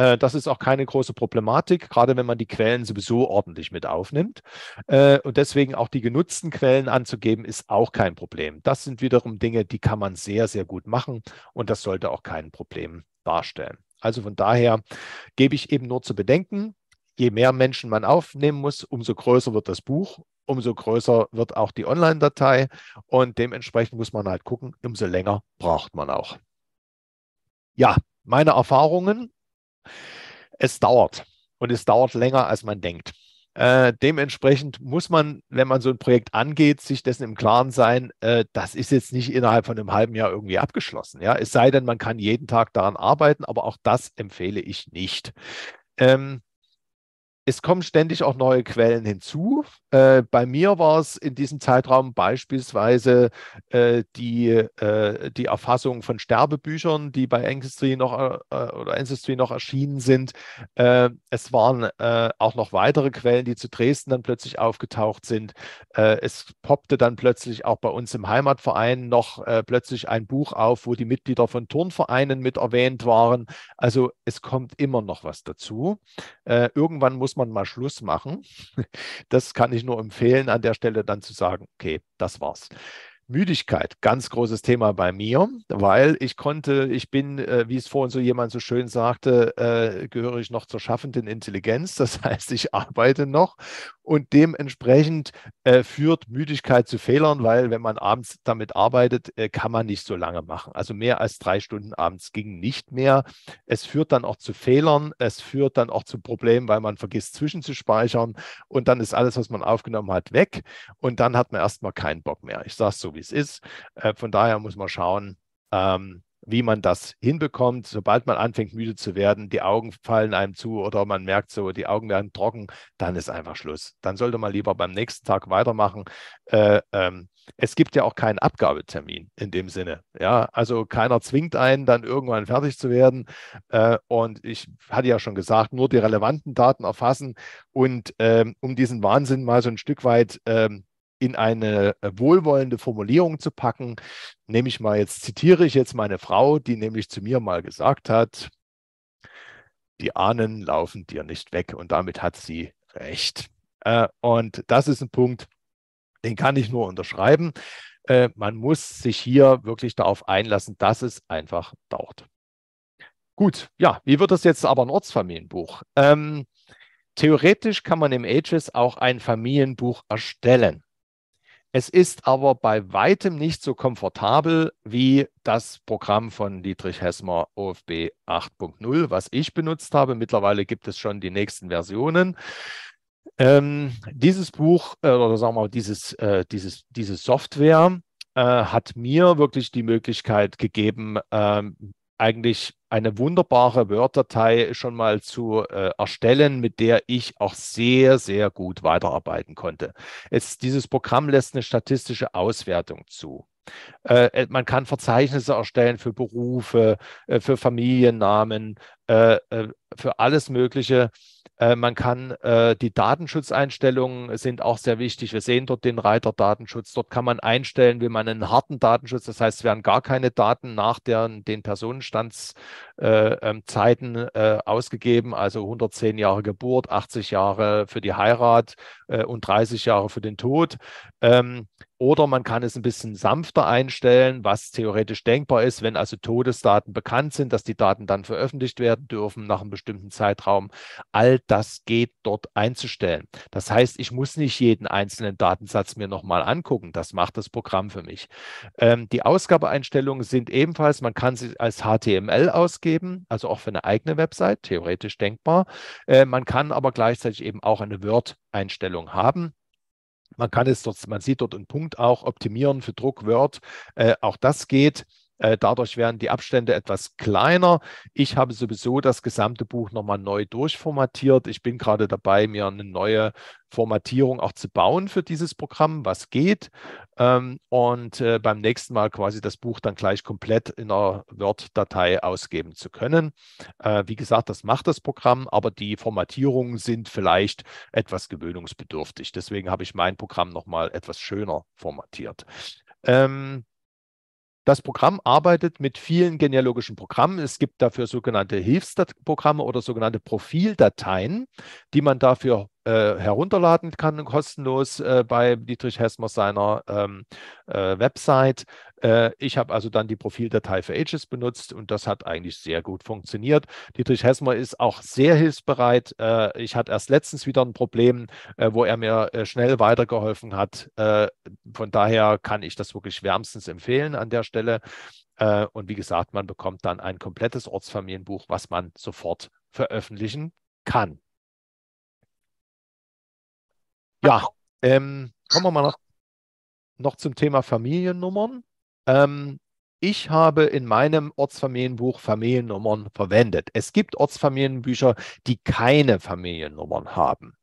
Äh, das ist auch keine große Problematik, gerade wenn man die Quellen sowieso ordentlich mit aufnimmt. Äh, und deswegen auch die genutzten Quellen anzugeben, ist auch kein Problem. Das sind wiederum Dinge, die kann man sehr, sehr gut machen und das sollte auch kein Problem darstellen. Also von daher gebe ich eben nur zu bedenken, je mehr Menschen man aufnehmen muss, umso größer wird das Buch, umso größer wird auch die Online-Datei und dementsprechend muss man halt gucken, umso länger braucht man auch. Ja, meine Erfahrungen es dauert und es dauert länger, als man denkt. Äh, dementsprechend muss man, wenn man so ein Projekt angeht, sich dessen im Klaren sein, äh, das ist jetzt nicht innerhalb von einem halben Jahr irgendwie abgeschlossen. Ja? Es sei denn, man kann jeden Tag daran arbeiten, aber auch das empfehle ich nicht. Ähm, es kommen ständig auch neue Quellen hinzu. Äh, bei mir war es in diesem Zeitraum beispielsweise äh, die, äh, die Erfassung von Sterbebüchern, die bei Ancestry noch, äh, oder Ancestry noch erschienen sind. Äh, es waren äh, auch noch weitere Quellen, die zu Dresden dann plötzlich aufgetaucht sind. es poppte dann plötzlich auch bei uns im Heimatverein noch plötzlich ein Buch auf, wo die Mitglieder von Turnvereinen mit erwähnt waren. Also es kommt immer noch was dazu. irgendwann muss muss man mal Schluss machen. Das kann ich nur empfehlen, an der Stelle dann zu sagen, okay, das war's. Müdigkeit, ganz großes Thema bei mir, weil ich konnte, ich bin, äh, wie es vorhin so jemand so schön sagte, äh, gehöre ich noch zur schaffenden Intelligenz. Das heißt, ich arbeite noch und dementsprechend äh, führt Müdigkeit zu Fehlern, weil wenn man abends damit arbeitet, äh, kann man nicht so lange machen. Also mehr als drei Stunden abends ging nicht mehr. Es führt dann auch zu Fehlern, es führt dann auch zu Problemen, weil man vergisst zwischenzuspeichern und dann ist alles, was man aufgenommen hat, weg und dann hat man erstmal keinen Bock mehr. Ich sage es so, wie wie es ist. Äh, von daher muss man schauen, ähm, wie man das hinbekommt. Sobald man anfängt, müde zu werden, die Augen fallen einem zu oder man merkt so, die Augen werden trocken, dann ist einfach Schluss. Dann sollte man lieber beim nächsten Tag weitermachen. Äh, ähm, es gibt ja auch keinen Abgabetermin in dem Sinne. Ja, also keiner zwingt einen, dann irgendwann fertig zu werden. Äh, und ich hatte ja schon gesagt, nur die relevanten Daten erfassen und ähm, um diesen Wahnsinn mal so ein Stück weit ähm, in eine äh, wohlwollende Formulierung zu packen. Nehme ich mal jetzt, zitiere ich jetzt meine Frau, die nämlich zu mir mal gesagt hat, die Ahnen laufen dir nicht weg. Und damit hat sie recht. Äh, und das ist ein Punkt, den kann ich nur unterschreiben. Äh, man muss sich hier wirklich darauf einlassen, dass es einfach dauert. Gut, ja, wie wird das jetzt aber ein Ortsfamilienbuch? Ähm, theoretisch kann man im Ages auch ein Familienbuch erstellen. Es ist aber bei weitem nicht so komfortabel wie das Programm von Dietrich Hessmer OFB 8.0, was ich benutzt habe. Mittlerweile gibt es schon die nächsten Versionen. Ähm, dieses Buch äh, oder sagen wir mal, dieses, äh, dieses, diese Software äh, hat mir wirklich die Möglichkeit gegeben, ähm, eigentlich eine wunderbare Word-Datei schon mal zu äh, erstellen, mit der ich auch sehr, sehr gut weiterarbeiten konnte. Es, dieses Programm lässt eine statistische Auswertung zu. Äh, äh man kann Verzeichnisse erstellen für Berufe, äh, für Familiennamen, äh, äh, für alles Mögliche. Äh, man kann äh, die Datenschutzeinstellungen sind auch sehr wichtig. Wir sehen dort den Reiter Datenschutz. Dort kann man einstellen, wie man einen harten Datenschutz. Das heißt, es werden gar keine Daten nach deren, den Personenstandszeiten äh, ähm, äh, ausgegeben. Also 110 Jahre Geburt, 80 Jahre für die Heirat äh, und 30 Jahre für den Tod. Ähm, oder man kann es ein bisschen sanfter einstellen, was theoretisch denkbar ist, wenn also Todesdaten bekannt sind, dass die Daten dann veröffentlicht werden dürfen nach einem bestimmten Zeitraum. All das geht dort einzustellen. Das heißt, ich muss nicht jeden einzelnen Datensatz mir nochmal angucken. Das macht das Programm für mich. Ähm, die Ausgabeeinstellungen sind ebenfalls, man kann sie als HTML ausgeben, also auch für eine eigene Website, theoretisch denkbar. Äh, man kann aber gleichzeitig eben auch eine Word-Einstellung haben man kann es dort, man sieht dort einen Punkt auch, optimieren für Druck, Word, äh, auch das geht. Äh, dadurch werden die Abstände etwas kleiner. Ich habe sowieso das gesamte Buch nochmal neu durchformatiert. Ich bin gerade dabei, mir eine neue Formatierung auch zu bauen für dieses Programm, was geht. Ähm, und äh, beim nächsten Mal quasi das Buch dann gleich komplett in einer Word-Datei ausgeben zu können. Äh, wie gesagt, das macht das Programm, aber die Formatierungen sind vielleicht etwas gewöhnungsbedürftig. Deswegen habe ich mein Programm nochmal etwas schöner formatiert. Ähm, das Programm arbeitet mit vielen genealogischen Programmen. Es gibt dafür sogenannte Hilfsprogramme oder sogenannte Profildateien, die man dafür äh, herunterladen kann, kostenlos äh, bei Dietrich Hessmer seiner ähm, äh, Website. Äh, ich habe also dann die Profildatei für Ages benutzt und das hat eigentlich sehr gut funktioniert. Dietrich Hessmer ist auch sehr hilfsbereit. Äh, ich hatte erst letztens wieder ein Problem, äh, wo er mir schnell weitergeholfen hat. von daher kann ich das wirklich wärmstens empfehlen an der Stelle. und wie gesagt, man bekommt dann ein komplettes Ortsfamilienbuch, was man sofort veröffentlichen kann. Ja, ähm, kommen wir mal noch, noch zum Thema Familiennummern. Ähm, ich habe in meinem Ortsfamilienbuch Familiennummern verwendet. Es gibt Ortsfamilienbücher, die keine Familiennummern haben.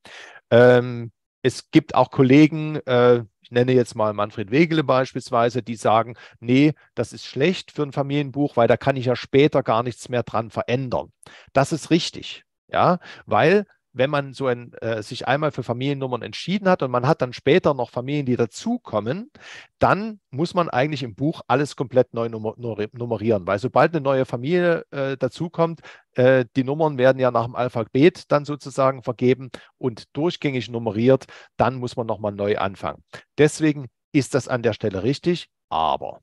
Ähm, es gibt auch Kollegen, äh, ich nenne jetzt mal Manfred Wegele beispielsweise, die sagen, nee, das ist schlecht für ein Familienbuch, weil da kann ich ja später gar nichts mehr dran verändern. Das ist richtig, ja, weil wenn man so ein, äh, sich einmal für Familiennummern entschieden hat und man hat dann später noch Familien, die dazukommen, dann muss man eigentlich im Buch alles komplett neu nummer, nummerieren, weil sobald eine neue Familie äh, dazukommt, äh, die Nummern werden ja nach dem Alphabet dann sozusagen vergeben und durchgängig nummeriert, dann muss man nochmal neu anfangen. Deswegen ist das an der Stelle richtig, aber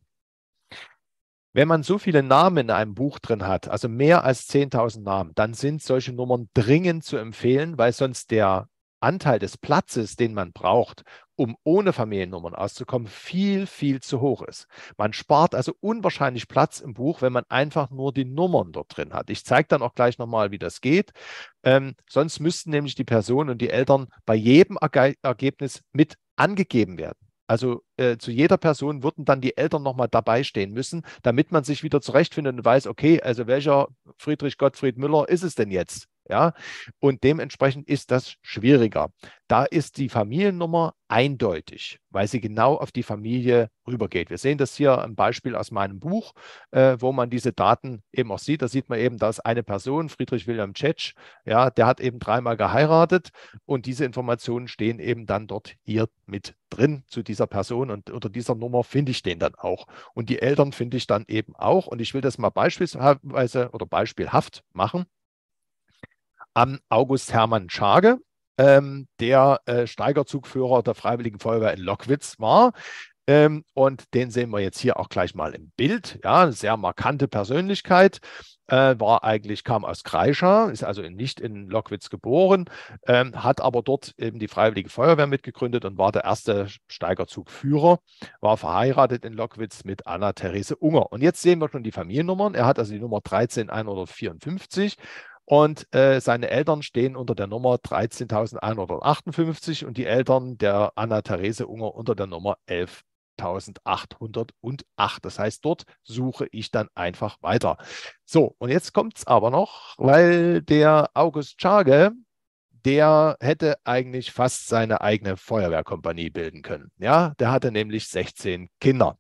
wenn man so viele Namen in einem Buch drin hat, also mehr als 10.000 Namen, dann sind solche Nummern dringend zu empfehlen, weil sonst der Anteil des Platzes, den man braucht, um ohne Familiennummern auszukommen, viel, viel zu hoch ist. Man spart also unwahrscheinlich Platz im Buch, wenn man einfach nur die Nummern dort drin hat. Ich zeige dann auch gleich nochmal, wie das geht. Ähm, sonst müssten nämlich die Personen und die Eltern bei jedem Erge Ergebnis mit angegeben werden. Also äh, zu jeder Person würden dann die Eltern nochmal dabei stehen müssen, damit man sich wieder zurechtfindet und weiß, okay, also welcher Friedrich Gottfried Müller ist es denn jetzt? Ja, und dementsprechend ist das schwieriger. Da ist die Familiennummer eindeutig, weil sie genau auf die Familie rübergeht. Wir sehen das hier im Beispiel aus meinem Buch, äh, wo man diese Daten eben auch sieht. Da sieht man eben, dass eine Person, Friedrich Wilhelm Tschetsch, ja, der hat eben dreimal geheiratet und diese Informationen stehen eben dann dort hier mit drin zu dieser Person und unter dieser Nummer finde ich den dann auch. Und die Eltern finde ich dann eben auch. Und ich will das mal beispielsweise oder beispielhaft machen an August Hermann Schage, ähm, der äh, Steigerzugführer der Freiwilligen Feuerwehr in Lockwitz war. Ähm, und den sehen wir jetzt hier auch gleich mal im Bild. Ja, eine sehr markante Persönlichkeit. Äh, war eigentlich, kam aus Kreischa, ist also nicht in Lockwitz geboren, ähm, hat aber dort eben die Freiwillige Feuerwehr mitgegründet und war der erste Steigerzugführer, war verheiratet in Lockwitz mit Anna-Therese Unger. Und jetzt sehen wir schon die Familiennummern. Er hat also die Nummer 13154 und äh, seine Eltern stehen unter der Nummer 13.158 und die Eltern der Anna-Therese Unger unter der Nummer 11.808. Das heißt, dort suche ich dann einfach weiter. So, und jetzt kommt es aber noch, weil der August Charge, der hätte eigentlich fast seine eigene Feuerwehrkompanie bilden können. Ja, der hatte nämlich 16 Kinder.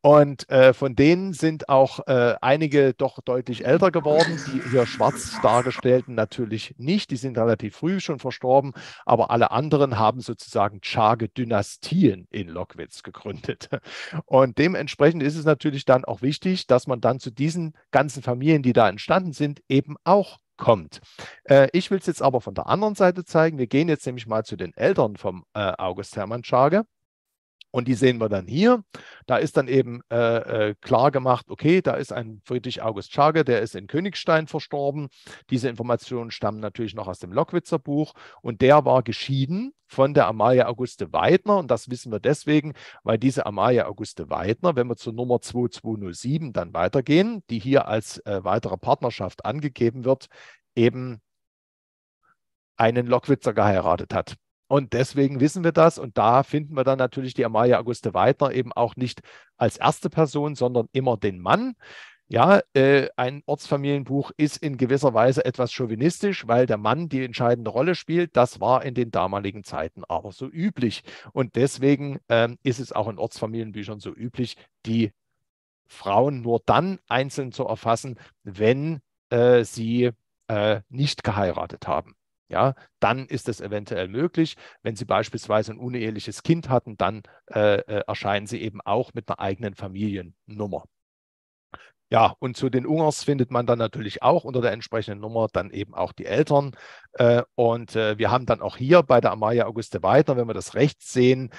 Und äh, von denen sind auch äh, einige doch deutlich älter geworden, die hier schwarz dargestellten natürlich nicht. Die sind relativ früh schon verstorben, aber alle anderen haben sozusagen Charge Dynastien in Lockwitz gegründet. Und dementsprechend ist es natürlich dann auch wichtig, dass man dann zu diesen ganzen Familien, die da entstanden sind, eben auch kommt. Äh, ich will es jetzt aber von der anderen Seite zeigen. Wir gehen jetzt nämlich mal zu den Eltern vom äh, August Hermann Schage. Und die sehen wir dann hier. Da ist dann eben äh, äh klar gemacht, okay, da ist ein Friedrich August Schager, der ist in Königstein verstorben. Diese Informationen stammen natürlich noch aus dem Lockwitzer Buch. Und der war geschieden von der Amalia Auguste Weidner. Und das wissen wir deswegen, weil diese Amalia Auguste Weidner, wenn wir zur Nummer 2207 dann weitergehen, die hier als äh, weitere Partnerschaft angegeben wird, eben einen Lockwitzer geheiratet hat. Und deswegen wissen wir das. Und da finden wir dann natürlich die Amalia Auguste weiter, eben auch nicht als erste Person, sondern immer den Mann. Ja, äh, ein Ortsfamilienbuch ist in gewisser Weise etwas chauvinistisch, weil der Mann die entscheidende Rolle spielt. Das war in den damaligen Zeiten aber so üblich. Und deswegen ähm, ist es auch in Ortsfamilienbüchern so üblich, die Frauen nur dann einzeln zu erfassen, wenn äh, sie äh, nicht geheiratet haben ja, dann ist es eventuell möglich. Wenn Sie beispielsweise ein uneheliches Kind hatten, dann äh, äh, erscheinen Sie eben auch mit einer eigenen Familiennummer. Ja, und zu den Ungers findet man dann natürlich auch unter der entsprechenden Nummer dann eben auch die Eltern. Äh, und äh, wir haben dann auch hier bei der Amalia Auguste weiter, wenn wir das rechts sehen,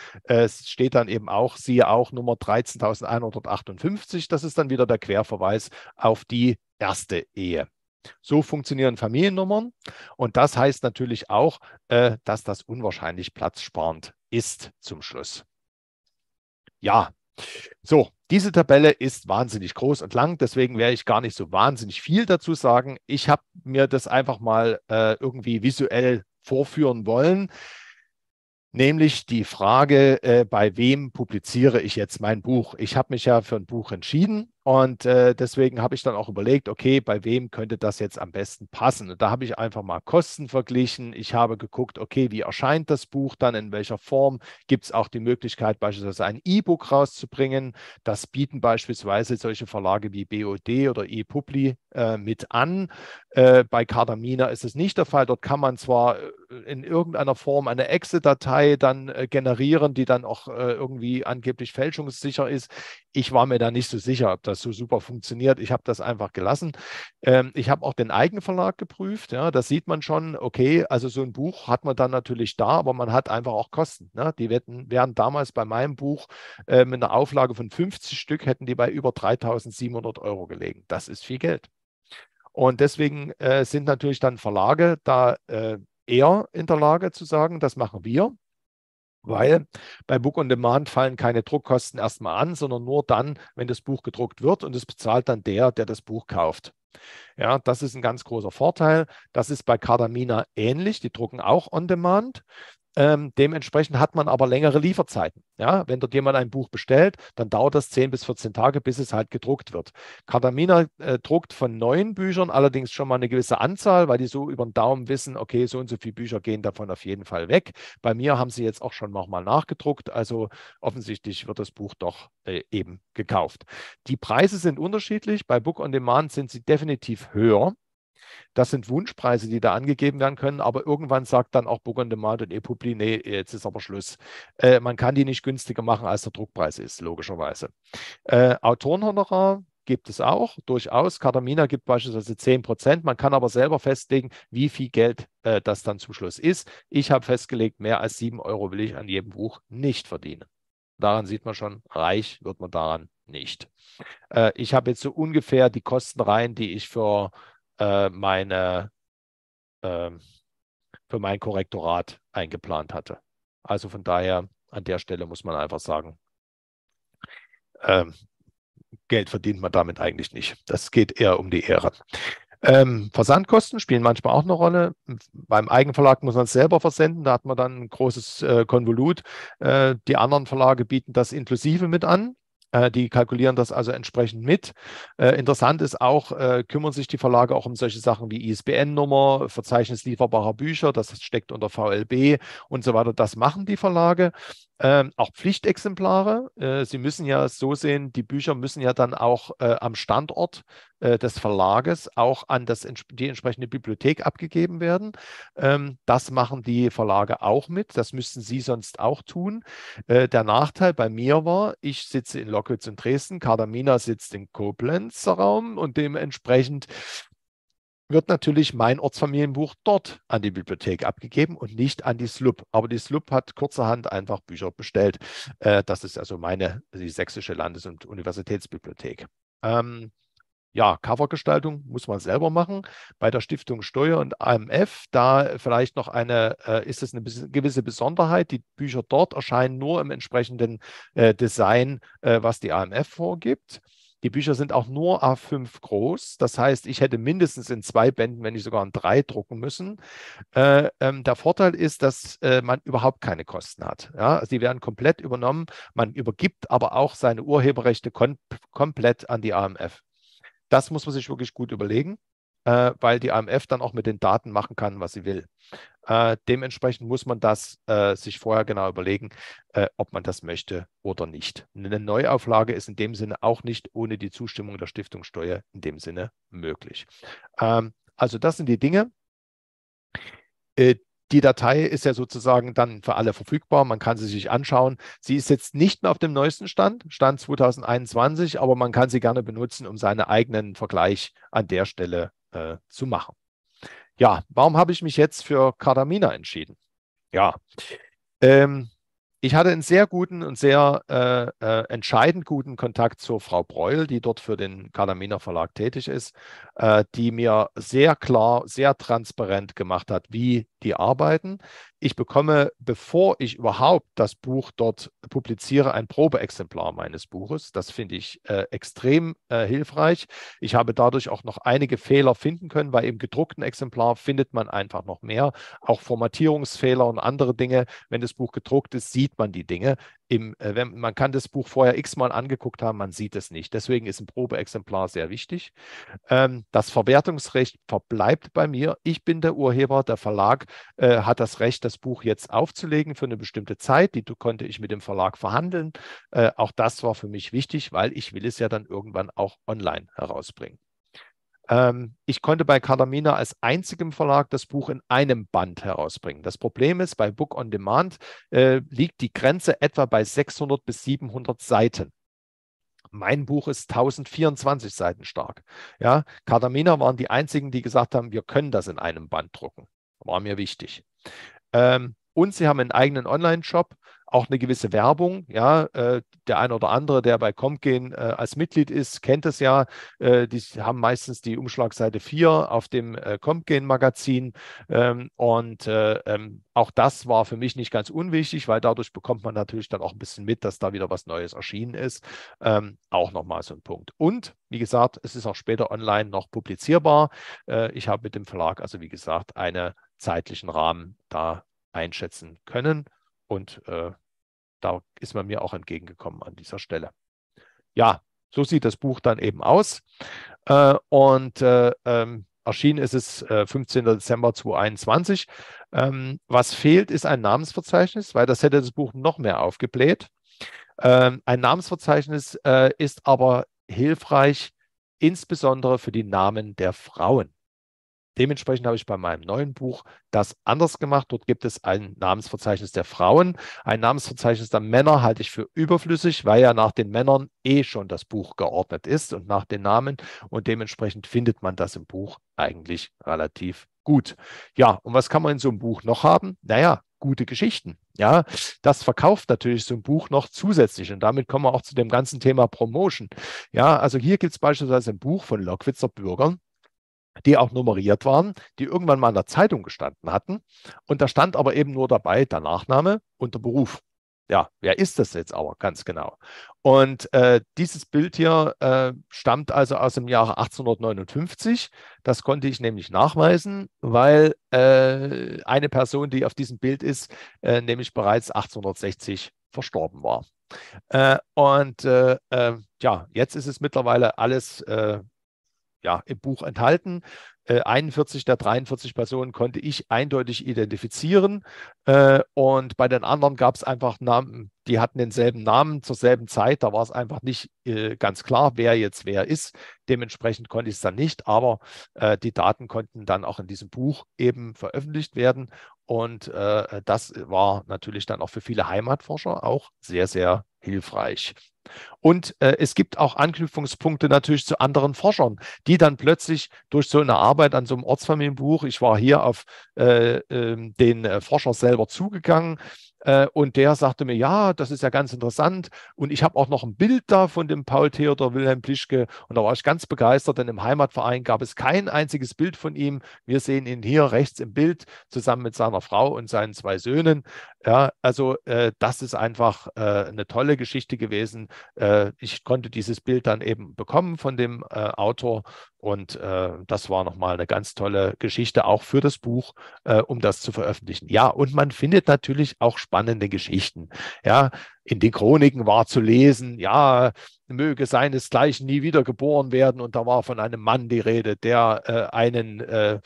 steht dann eben auch, siehe auch Nummer 13.158. Das ist dann wieder der Querverweis auf die erste Ehe. So funktionieren Familiennummern. Und das heißt natürlich auch, äh, dass das unwahrscheinlich platzsparend ist zum Schluss. Ja, so, diese Tabelle ist wahnsinnig groß und lang, deswegen werde ich gar nicht so wahnsinnig viel dazu sagen. Ich habe mir das einfach mal äh, irgendwie visuell vorführen wollen, nämlich die Frage, äh, bei wem publiziere ich jetzt mein Buch? Ich habe mich ja für ein Buch entschieden und äh, deswegen habe ich dann auch überlegt, okay, bei wem könnte das jetzt am besten passen? Und da habe ich einfach mal Kosten verglichen. Ich habe geguckt, okay, wie erscheint das Buch dann, in welcher Form? Gibt es auch die Möglichkeit, beispielsweise ein E-Book rauszubringen? Das bieten beispielsweise solche Verlage wie BOD oder ePubli äh, mit an. Äh, bei Cardamina ist es nicht der Fall. Dort kann man zwar äh, in irgendeiner Form eine Exit-Datei dann äh, generieren, die dann auch äh, irgendwie angeblich fälschungssicher ist. Ich war mir da nicht so sicher, ob das so super funktioniert. Ich habe das einfach gelassen. Ähm, ich habe auch den Eigenverlag geprüft. Ja, das sieht man schon. Okay, also so ein Buch hat man dann natürlich da, aber man hat einfach auch Kosten. Ne? Die werden, wären damals bei meinem Buch äh, mit einer Auflage von 50 Stück hätten die bei über 3.700 Euro gelegen. Das ist viel Geld. Und deswegen äh, sind natürlich dann Verlage da äh, eher in der Lage zu sagen, das machen wir, weil bei Book on Demand fallen keine Druckkosten erstmal an, sondern nur dann, wenn das Buch gedruckt wird und es bezahlt dann der, der das Buch kauft. Ja, das ist ein ganz großer Vorteil. Das ist bei Cardamina ähnlich. Die drucken auch on demand. Ähm, dementsprechend hat man aber längere Lieferzeiten. Ja? Wenn dort jemand ein Buch bestellt, dann dauert das 10 bis 14 Tage, bis es halt gedruckt wird. Katamina äh, druckt von neuen Büchern allerdings schon mal eine gewisse Anzahl, weil die so über den Daumen wissen, okay, so und so viele Bücher gehen davon auf jeden Fall weg. Bei mir haben sie jetzt auch schon nochmal nachgedruckt, also offensichtlich wird das Buch doch äh, eben gekauft. Die Preise sind unterschiedlich. Bei Book on Demand sind sie definitiv höher das sind Wunschpreise, die da angegeben werden können, aber irgendwann sagt dann auch Burgondemat und ePubli, nee, jetzt ist aber Schluss. Äh, man kann die nicht günstiger machen, als der Druckpreis ist, logischerweise. Äh, Autorenhonorar, gibt es auch, durchaus. Katamina gibt beispielsweise 10 Prozent. Man kann aber selber festlegen, wie viel Geld äh, das dann zum Schluss ist. Ich habe festgelegt, mehr als 7 Euro will ich an jedem Buch nicht verdienen. Daran sieht man schon, reich wird man daran nicht. Äh, ich habe jetzt so ungefähr die Kosten rein, die ich für äh, meine, äh, für mein Korrektorat eingeplant hatte. Also von daher, an der Stelle muss man einfach sagen, ähm, Geld verdient man damit eigentlich nicht. Das geht eher um die Ehre. Ähm, Versandkosten spielen manchmal auch eine Rolle. Beim Eigenverlag muss man es selber versenden, da hat man dann ein großes äh, Konvolut. Äh, die anderen Verlage bieten das inklusive mit an. Äh, die kalkulieren das also entsprechend mit. Äh, interessant ist auch, äh, kümmern sich die Verlage auch um solche Sachen wie ISBN-Nummer, Verzeichnis lieferbarer Bücher, das steckt unter VLB und so weiter. Das machen die Verlage ähm, auch Pflichtexemplare. Äh, Sie müssen ja so sehen, die Bücher müssen ja dann auch äh, am Standort äh, des Verlages auch an das, die entsprechende Bibliothek abgegeben werden. Ähm, das machen die Verlage auch mit. Das müssten Sie sonst auch tun. Äh, der Nachteil bei mir war, ich sitze in Lockwitz und Dresden, Kardamina sitzt im Koblenzer Raum und dementsprechend wird natürlich mein Ortsfamilienbuch dort an die Bibliothek abgegeben und nicht an die SLUB. Aber die SLUB hat kurzerhand einfach Bücher bestellt. Äh, das ist also meine, die Sächsische Landes- und Universitätsbibliothek. Ähm, ja, Covergestaltung muss man selber machen. Bei der Stiftung Steuer und AMF, da vielleicht noch eine, äh, ist es eine gewisse Besonderheit. Die Bücher dort erscheinen nur im entsprechenden äh, Design, äh, was die AMF vorgibt. Die Bücher sind auch nur A5 groß. Das heißt, ich hätte mindestens in zwei Bänden, wenn nicht sogar in drei, drucken müssen. Äh, ähm, der Vorteil ist, dass äh, man überhaupt keine Kosten hat. Ja? Also die werden komplett übernommen. Man übergibt aber auch seine Urheberrechte kom komplett an die AMF. Das muss man sich wirklich gut überlegen äh, weil die AMF dann auch mit den Daten machen kann, was sie will. Äh, dementsprechend muss man das äh, sich vorher genau überlegen, äh, ob man das möchte oder nicht. Eine Neuauflage ist in dem Sinne auch nicht ohne die Zustimmung der Stiftungssteuer in dem Sinne möglich. Ähm, also das sind die Dinge. Äh, die Datei ist ja sozusagen dann für alle verfügbar. Man kann sie sich anschauen. Sie ist jetzt nicht mehr auf dem neuesten Stand, Stand 2021, aber man kann sie gerne benutzen, um seinen eigenen Vergleich an der Stelle äh, zu machen. Ja, warum habe ich mich jetzt für Cardamina entschieden? Ja, ähm, ich hatte einen sehr guten und sehr äh, äh, entscheidend guten Kontakt zur Frau Breul, die dort für den Kalamina Verlag tätig ist, äh, die mir sehr klar, sehr transparent gemacht hat, wie die arbeiten. Ich bekomme, bevor ich überhaupt das Buch dort publiziere, ein Probeexemplar meines Buches. Das finde ich äh, extrem äh, hilfreich. Ich habe dadurch auch noch einige Fehler finden können, weil im gedruckten Exemplar findet man einfach noch mehr. Auch Formatierungsfehler und andere Dinge. Wenn das Buch gedruckt ist, sieht man die Dinge im, äh, wenn, man kann das Buch vorher x-mal angeguckt haben, man sieht es nicht. Deswegen ist ein Probeexemplar sehr wichtig. Ähm, das Verwertungsrecht verbleibt bei mir. Ich bin der Urheber. Der Verlag äh, hat das Recht, das Buch jetzt aufzulegen für eine bestimmte Zeit. Die konnte ich mit dem Verlag verhandeln. Äh, auch das war für mich wichtig, weil ich will es ja dann irgendwann auch online herausbringen. Ähm, ich konnte bei Cardamina als einzigem Verlag das Buch in einem Band herausbringen. Das Problem ist, bei Book on Demand äh, liegt die Grenze etwa bei 600 bis 700 Seiten. Mein Buch ist 1024 Seiten stark. Ja, Cardamina waren die einzigen, die gesagt haben, wir können das in einem Band drucken. War mir wichtig. Ähm, und sie haben einen eigenen Online-Shop auch eine gewisse Werbung. Ja, äh, der ein oder andere, der bei Comgehen äh, als Mitglied ist, kennt es ja. Äh, die haben meistens die Umschlagseite 4 auf dem äh, Comgehen Magazin. Ähm, und äh, ähm, auch das war für mich nicht ganz unwichtig, weil dadurch bekommt man natürlich dann auch ein bisschen mit, dass da wieder was Neues erschienen ist. Ähm, auch nochmal so ein Punkt. Und wie gesagt, es ist auch später online noch publizierbar. Äh, ich habe mit dem Verlag also, wie gesagt, einen zeitlichen Rahmen da einschätzen können. Und äh, da ist man mir auch entgegengekommen an dieser Stelle. Ja, so sieht das Buch dann eben aus. Äh, und äh, ähm, erschienen ist es äh, 15. Dezember 2021. Ähm, was fehlt, ist ein Namensverzeichnis, weil das hätte das Buch noch mehr aufgebläht. Ähm, ein Namensverzeichnis äh, ist aber hilfreich, insbesondere für die Namen der Frauen. Dementsprechend habe ich bei meinem neuen Buch das anders gemacht. Dort gibt es ein Namensverzeichnis der Frauen. Ein Namensverzeichnis der Männer halte ich für überflüssig, weil ja nach den Männern eh schon das Buch geordnet ist und nach den Namen. Und dementsprechend findet man das im Buch eigentlich relativ gut. Ja, und was kann man in so einem Buch noch haben? Naja, gute Geschichten. Ja, das verkauft natürlich so ein Buch noch zusätzlich. Und damit kommen wir auch zu dem ganzen Thema Promotion. Ja, also hier gibt es beispielsweise ein Buch von Lockwitzer Bürgern, die auch nummeriert waren, die irgendwann mal in der Zeitung gestanden hatten. Und da stand aber eben nur dabei der Nachname und der Beruf. Ja, wer ist das jetzt aber ganz genau? Und äh, dieses Bild hier äh, stammt also aus dem Jahre 1859. Das konnte ich nämlich nachweisen, weil äh, eine Person, die auf diesem Bild ist, äh, nämlich bereits 1860 verstorben war. Äh, und äh, ja, jetzt ist es mittlerweile alles ja, im Buch enthalten. 41 äh, der 43 Personen konnte ich eindeutig identifizieren. Äh, und bei den anderen gab es einfach Namen, die hatten denselben Namen zur selben Zeit. Da war es einfach nicht äh, ganz klar, wer jetzt wer ist. Dementsprechend konnte ich es dann nicht. Aber die Daten konnten dann auch in diesem Buch eben veröffentlicht werden. Und das war natürlich dann auch für viele Heimatforscher auch sehr, sehr hilfreich. Und äh, es gibt auch Anknüpfungspunkte natürlich zu anderen Forschern, die dann plötzlich durch so eine Arbeit an so einem Ortsfamilienbuch, ich war hier auf äh, ähm, äh, den Forscher selber zugegangen äh, und der sagte mir, ja, das ist ja ganz interessant und ich habe auch noch ein Bild da von dem Paul Theodor Wilhelm Plischke und da war ich ganz begeistert, denn im Heimatverein gab es kein einziges Bild von ihm. Wir sehen ihn hier rechts im Bild zusammen mit seiner Frau und seinen zwei Söhnen ja, also äh, das ist einfach äh, eine tolle Geschichte gewesen. Äh, ich konnte dieses Bild dann eben bekommen von dem äh, Autor und äh, das war nochmal eine ganz tolle Geschichte auch für das Buch, äh, um das zu veröffentlichen. Ja, und man findet natürlich auch spannende Geschichten. Ja, in den Chroniken war zu lesen, ja, möge seinesgleichen nie wieder geboren werden. Und da war von einem Mann die Rede, der äh, einen äh,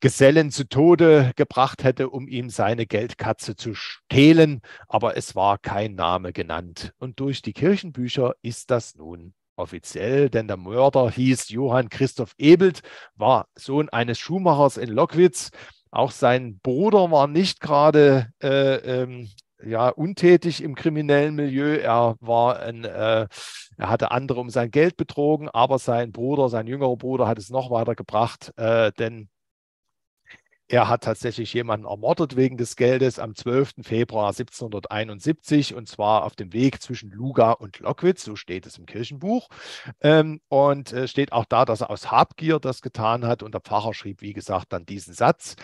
Gesellen zu Tode gebracht hätte, um ihm seine Geldkatze zu stehlen, aber es war kein Name genannt. Und durch die Kirchenbücher ist das nun offiziell, denn der Mörder hieß Johann Christoph Ebelt, war Sohn eines Schuhmachers in Lockwitz. Auch sein Bruder war nicht gerade äh, ähm, ja, untätig im kriminellen Milieu. Er war ein, äh, er hatte andere um sein Geld betrogen, aber sein Bruder, sein jüngerer Bruder hat es noch weiter gebracht, äh, denn er hat tatsächlich jemanden ermordet wegen des Geldes am 12. Februar 1771 und zwar auf dem Weg zwischen Luga und Lockwitz, so steht es im Kirchenbuch. Ähm, und äh, steht auch da, dass er aus Habgier das getan hat und der Pfarrer schrieb, wie gesagt, dann diesen Satz.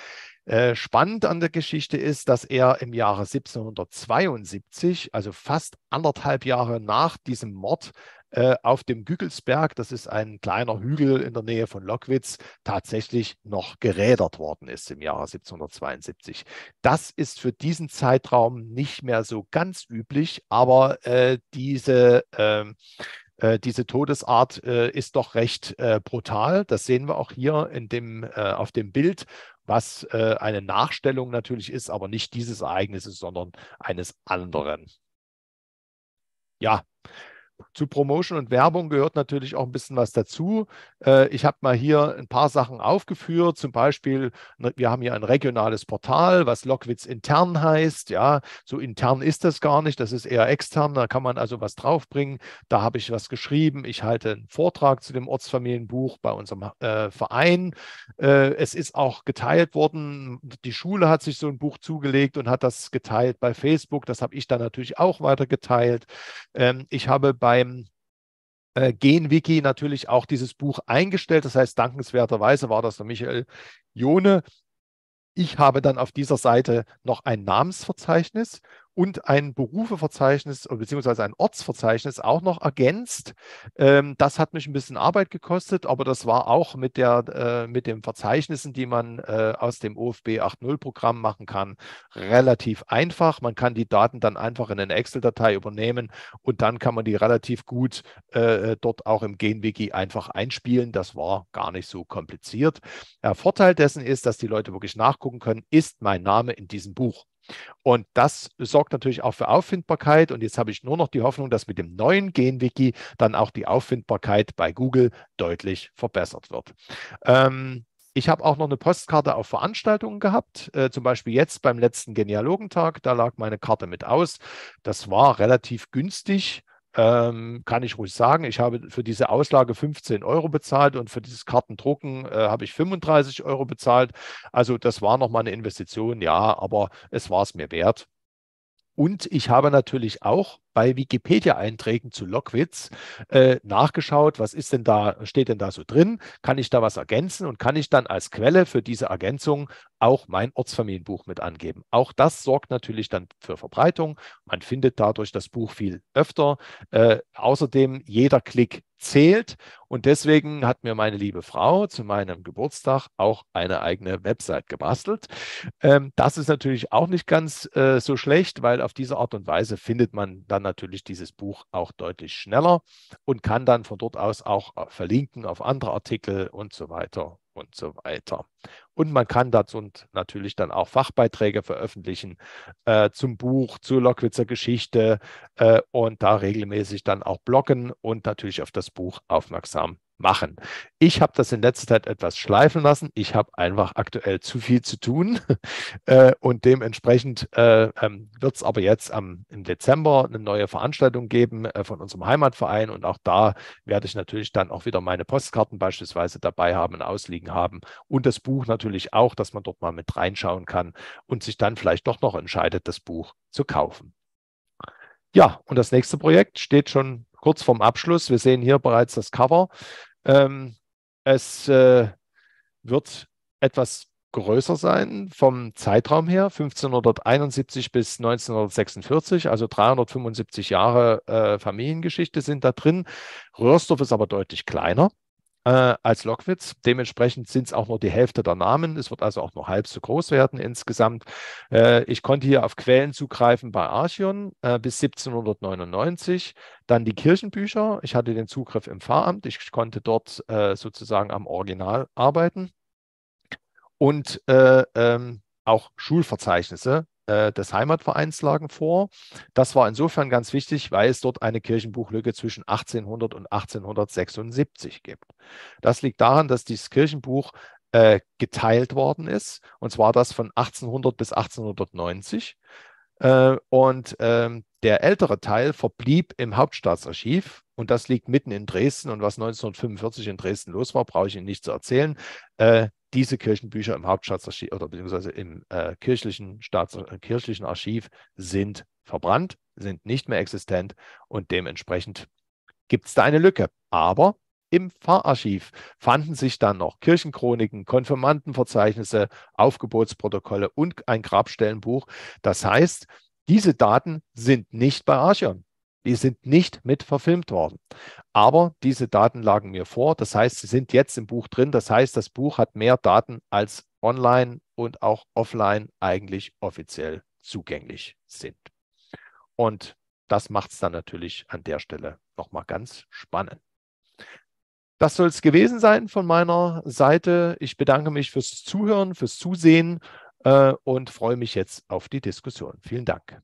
Äh, spannend an der Geschichte ist, dass er im Jahre 1772, also fast anderthalb Jahre nach diesem Mord, äh, auf dem Gügelsberg, das ist ein kleiner Hügel in der Nähe von Lockwitz, tatsächlich noch gerädert worden ist im Jahre 1772. Das ist für diesen Zeitraum nicht mehr so ganz üblich, aber äh, diese ähm, äh, diese Todesart äh, ist doch recht äh, brutal. Das sehen wir auch hier in dem, äh, auf dem Bild, was äh, eine Nachstellung natürlich ist, aber nicht dieses Ereignisses, sondern eines anderen. Ja, zu Promotion und Werbung gehört natürlich auch ein bisschen was dazu. Äh, ich habe mal hier ein paar Sachen aufgeführt. Zum Beispiel, ne, wir haben hier ein regionales Portal, was Lockwitz intern heißt. Ja, so intern ist das gar nicht. Das ist eher extern. Da kann man also was draufbringen. Da habe ich was geschrieben. Ich halte einen Vortrag zu dem Ortsfamilienbuch bei unserem äh, Verein. Äh, es ist auch geteilt worden. Die Schule hat sich so ein Buch zugelegt und hat das geteilt bei Facebook. Das habe ich dann natürlich auch weiter geteilt. Ähm, ich habe bei beim äh, Gen-Wiki natürlich auch dieses Buch eingestellt. Das heißt, dankenswerterweise war das der Michael Jone. Ich habe dann auf dieser Seite noch ein Namensverzeichnis und ein Berufeverzeichnis äh, beziehungsweise ein Ortsverzeichnis auch noch ergänzt. Ähm, das hat mich ein bisschen Arbeit gekostet, aber das war auch mit, der, äh, mit den Verzeichnissen, die man äh, aus dem OFB 8.0-Programm machen kann, relativ einfach. Man kann die Daten dann einfach in eine Excel-Datei übernehmen und dann kann man die relativ gut äh, äh dort auch im GenWiki einfach einspielen. Das war gar nicht so kompliziert. Der äh, Vorteil dessen ist, dass die Leute wirklich nachgucken können, ist mein Name in diesem Buch. Und das sorgt natürlich auch für Auffindbarkeit. Und jetzt habe ich nur noch die Hoffnung, dass mit dem neuen Genwiki dann auch die Auffindbarkeit bei Google deutlich verbessert wird. Ähm, ich habe auch noch eine Postkarte auf Veranstaltungen gehabt, äh, zum Beispiel jetzt beim letzten Genealogentag, da lag meine Karte mit aus. Das war relativ günstig ähm, kann ich ruhig sagen, ich habe für diese Auslage 15 Euro bezahlt und für dieses Kartendrucken äh, habe ich 35 Euro bezahlt. Also das war nochmal eine Investition, ja, aber es war es mir wert. Und ich habe natürlich auch bei Wikipedia-Einträgen zu Lockwitz äh, nachgeschaut, was ist denn da, steht denn da so drin? Kann ich da was ergänzen und kann ich dann als Quelle für diese Ergänzung auch mein Ortsfamilienbuch mit angeben? Auch das sorgt natürlich dann für Verbreitung. Man findet dadurch das Buch viel öfter. Äh, außerdem, jeder Klick zählt. Und deswegen hat mir meine liebe Frau zu meinem Geburtstag auch eine eigene Website gebastelt. Ähm, das ist natürlich auch nicht ganz äh, so schlecht, weil auf diese Art und Weise findet man dann natürlich dieses Buch auch deutlich schneller und kann dann von dort aus auch äh, verlinken auf andere Artikel und so weiter und so weiter. Und man kann dazu und natürlich dann auch Fachbeiträge veröffentlichen äh, zum Buch, zur Lockwitzer Geschichte äh, und da regelmäßig dann auch bloggen und natürlich auf das Buch aufmerksam machen. Ich habe das in letzter Zeit etwas schleifen lassen. Ich habe einfach aktuell zu viel zu tun äh, und dementsprechend äh, ähm, wird es aber jetzt am, im Dezember eine neue Veranstaltung geben äh, von unserem Heimatverein und auch da werde ich natürlich dann auch wieder meine Postkarten beispielsweise dabei haben und ausliegen haben und das Buch natürlich auch, dass man dort mal mit reinschauen kann und sich dann vielleicht doch noch entscheidet, das Buch zu kaufen. Ja, und das nächste Projekt steht schon kurz vorm Abschluss. Wir sehen hier bereits das Cover. Ähm, es äh, wird etwas größer sein vom Zeitraum her, 1571 bis 1946, also 375 Jahre äh, Familiengeschichte sind da drin. Röhrsdorf ist aber deutlich kleiner äh, als Lockwitz. Dementsprechend sind es auch nur die Hälfte der Namen. Es wird also auch nur halb so groß werden insgesamt. Äh, ich konnte hier auf Quellen zugreifen bei Archion äh, bis 1799. Dann die Kirchenbücher. Ich hatte den Zugriff im Pfarramt. Ich konnte dort äh, sozusagen am Original arbeiten. Und äh, ähm, auch Schulverzeichnisse, äh, des Heimatvereins lagen vor. Das war insofern ganz wichtig, weil es dort eine Kirchenbuchlücke zwischen 1800 und 1876 gibt. Das liegt daran, dass dieses Kirchenbuch äh, geteilt worden ist, und zwar das von 1800 bis 1890. Äh, und ähm, der ältere Teil verblieb im Hauptstaatsarchiv und das liegt mitten in Dresden. Und was 1945 in Dresden los war, brauche ich Ihnen nicht zu erzählen. Äh, diese Kirchenbücher im Hauptstaatsarchiv oder beziehungsweise im äh, kirchlichen, Staats äh, kirchlichen Archiv sind verbrannt, sind nicht mehr existent und dementsprechend gibt es da eine Lücke. Aber im Pfarrarchiv fanden sich dann noch Kirchenchroniken, Konfirmandenverzeichnisse, Aufgebotsprotokolle und ein Grabstellenbuch. Das heißt, diese Daten sind nicht bei Archeon. Die sind nicht mit verfilmt worden. Aber diese Daten lagen mir vor. Das heißt, sie sind jetzt im Buch drin. Das heißt, das Buch hat mehr Daten als online und auch offline eigentlich offiziell zugänglich sind. Und das macht es dann natürlich an der Stelle nochmal ganz spannend. Das soll es gewesen sein von meiner Seite. Ich bedanke mich fürs Zuhören, fürs Zusehen äh, und freue mich jetzt auf die Diskussion. Vielen Dank.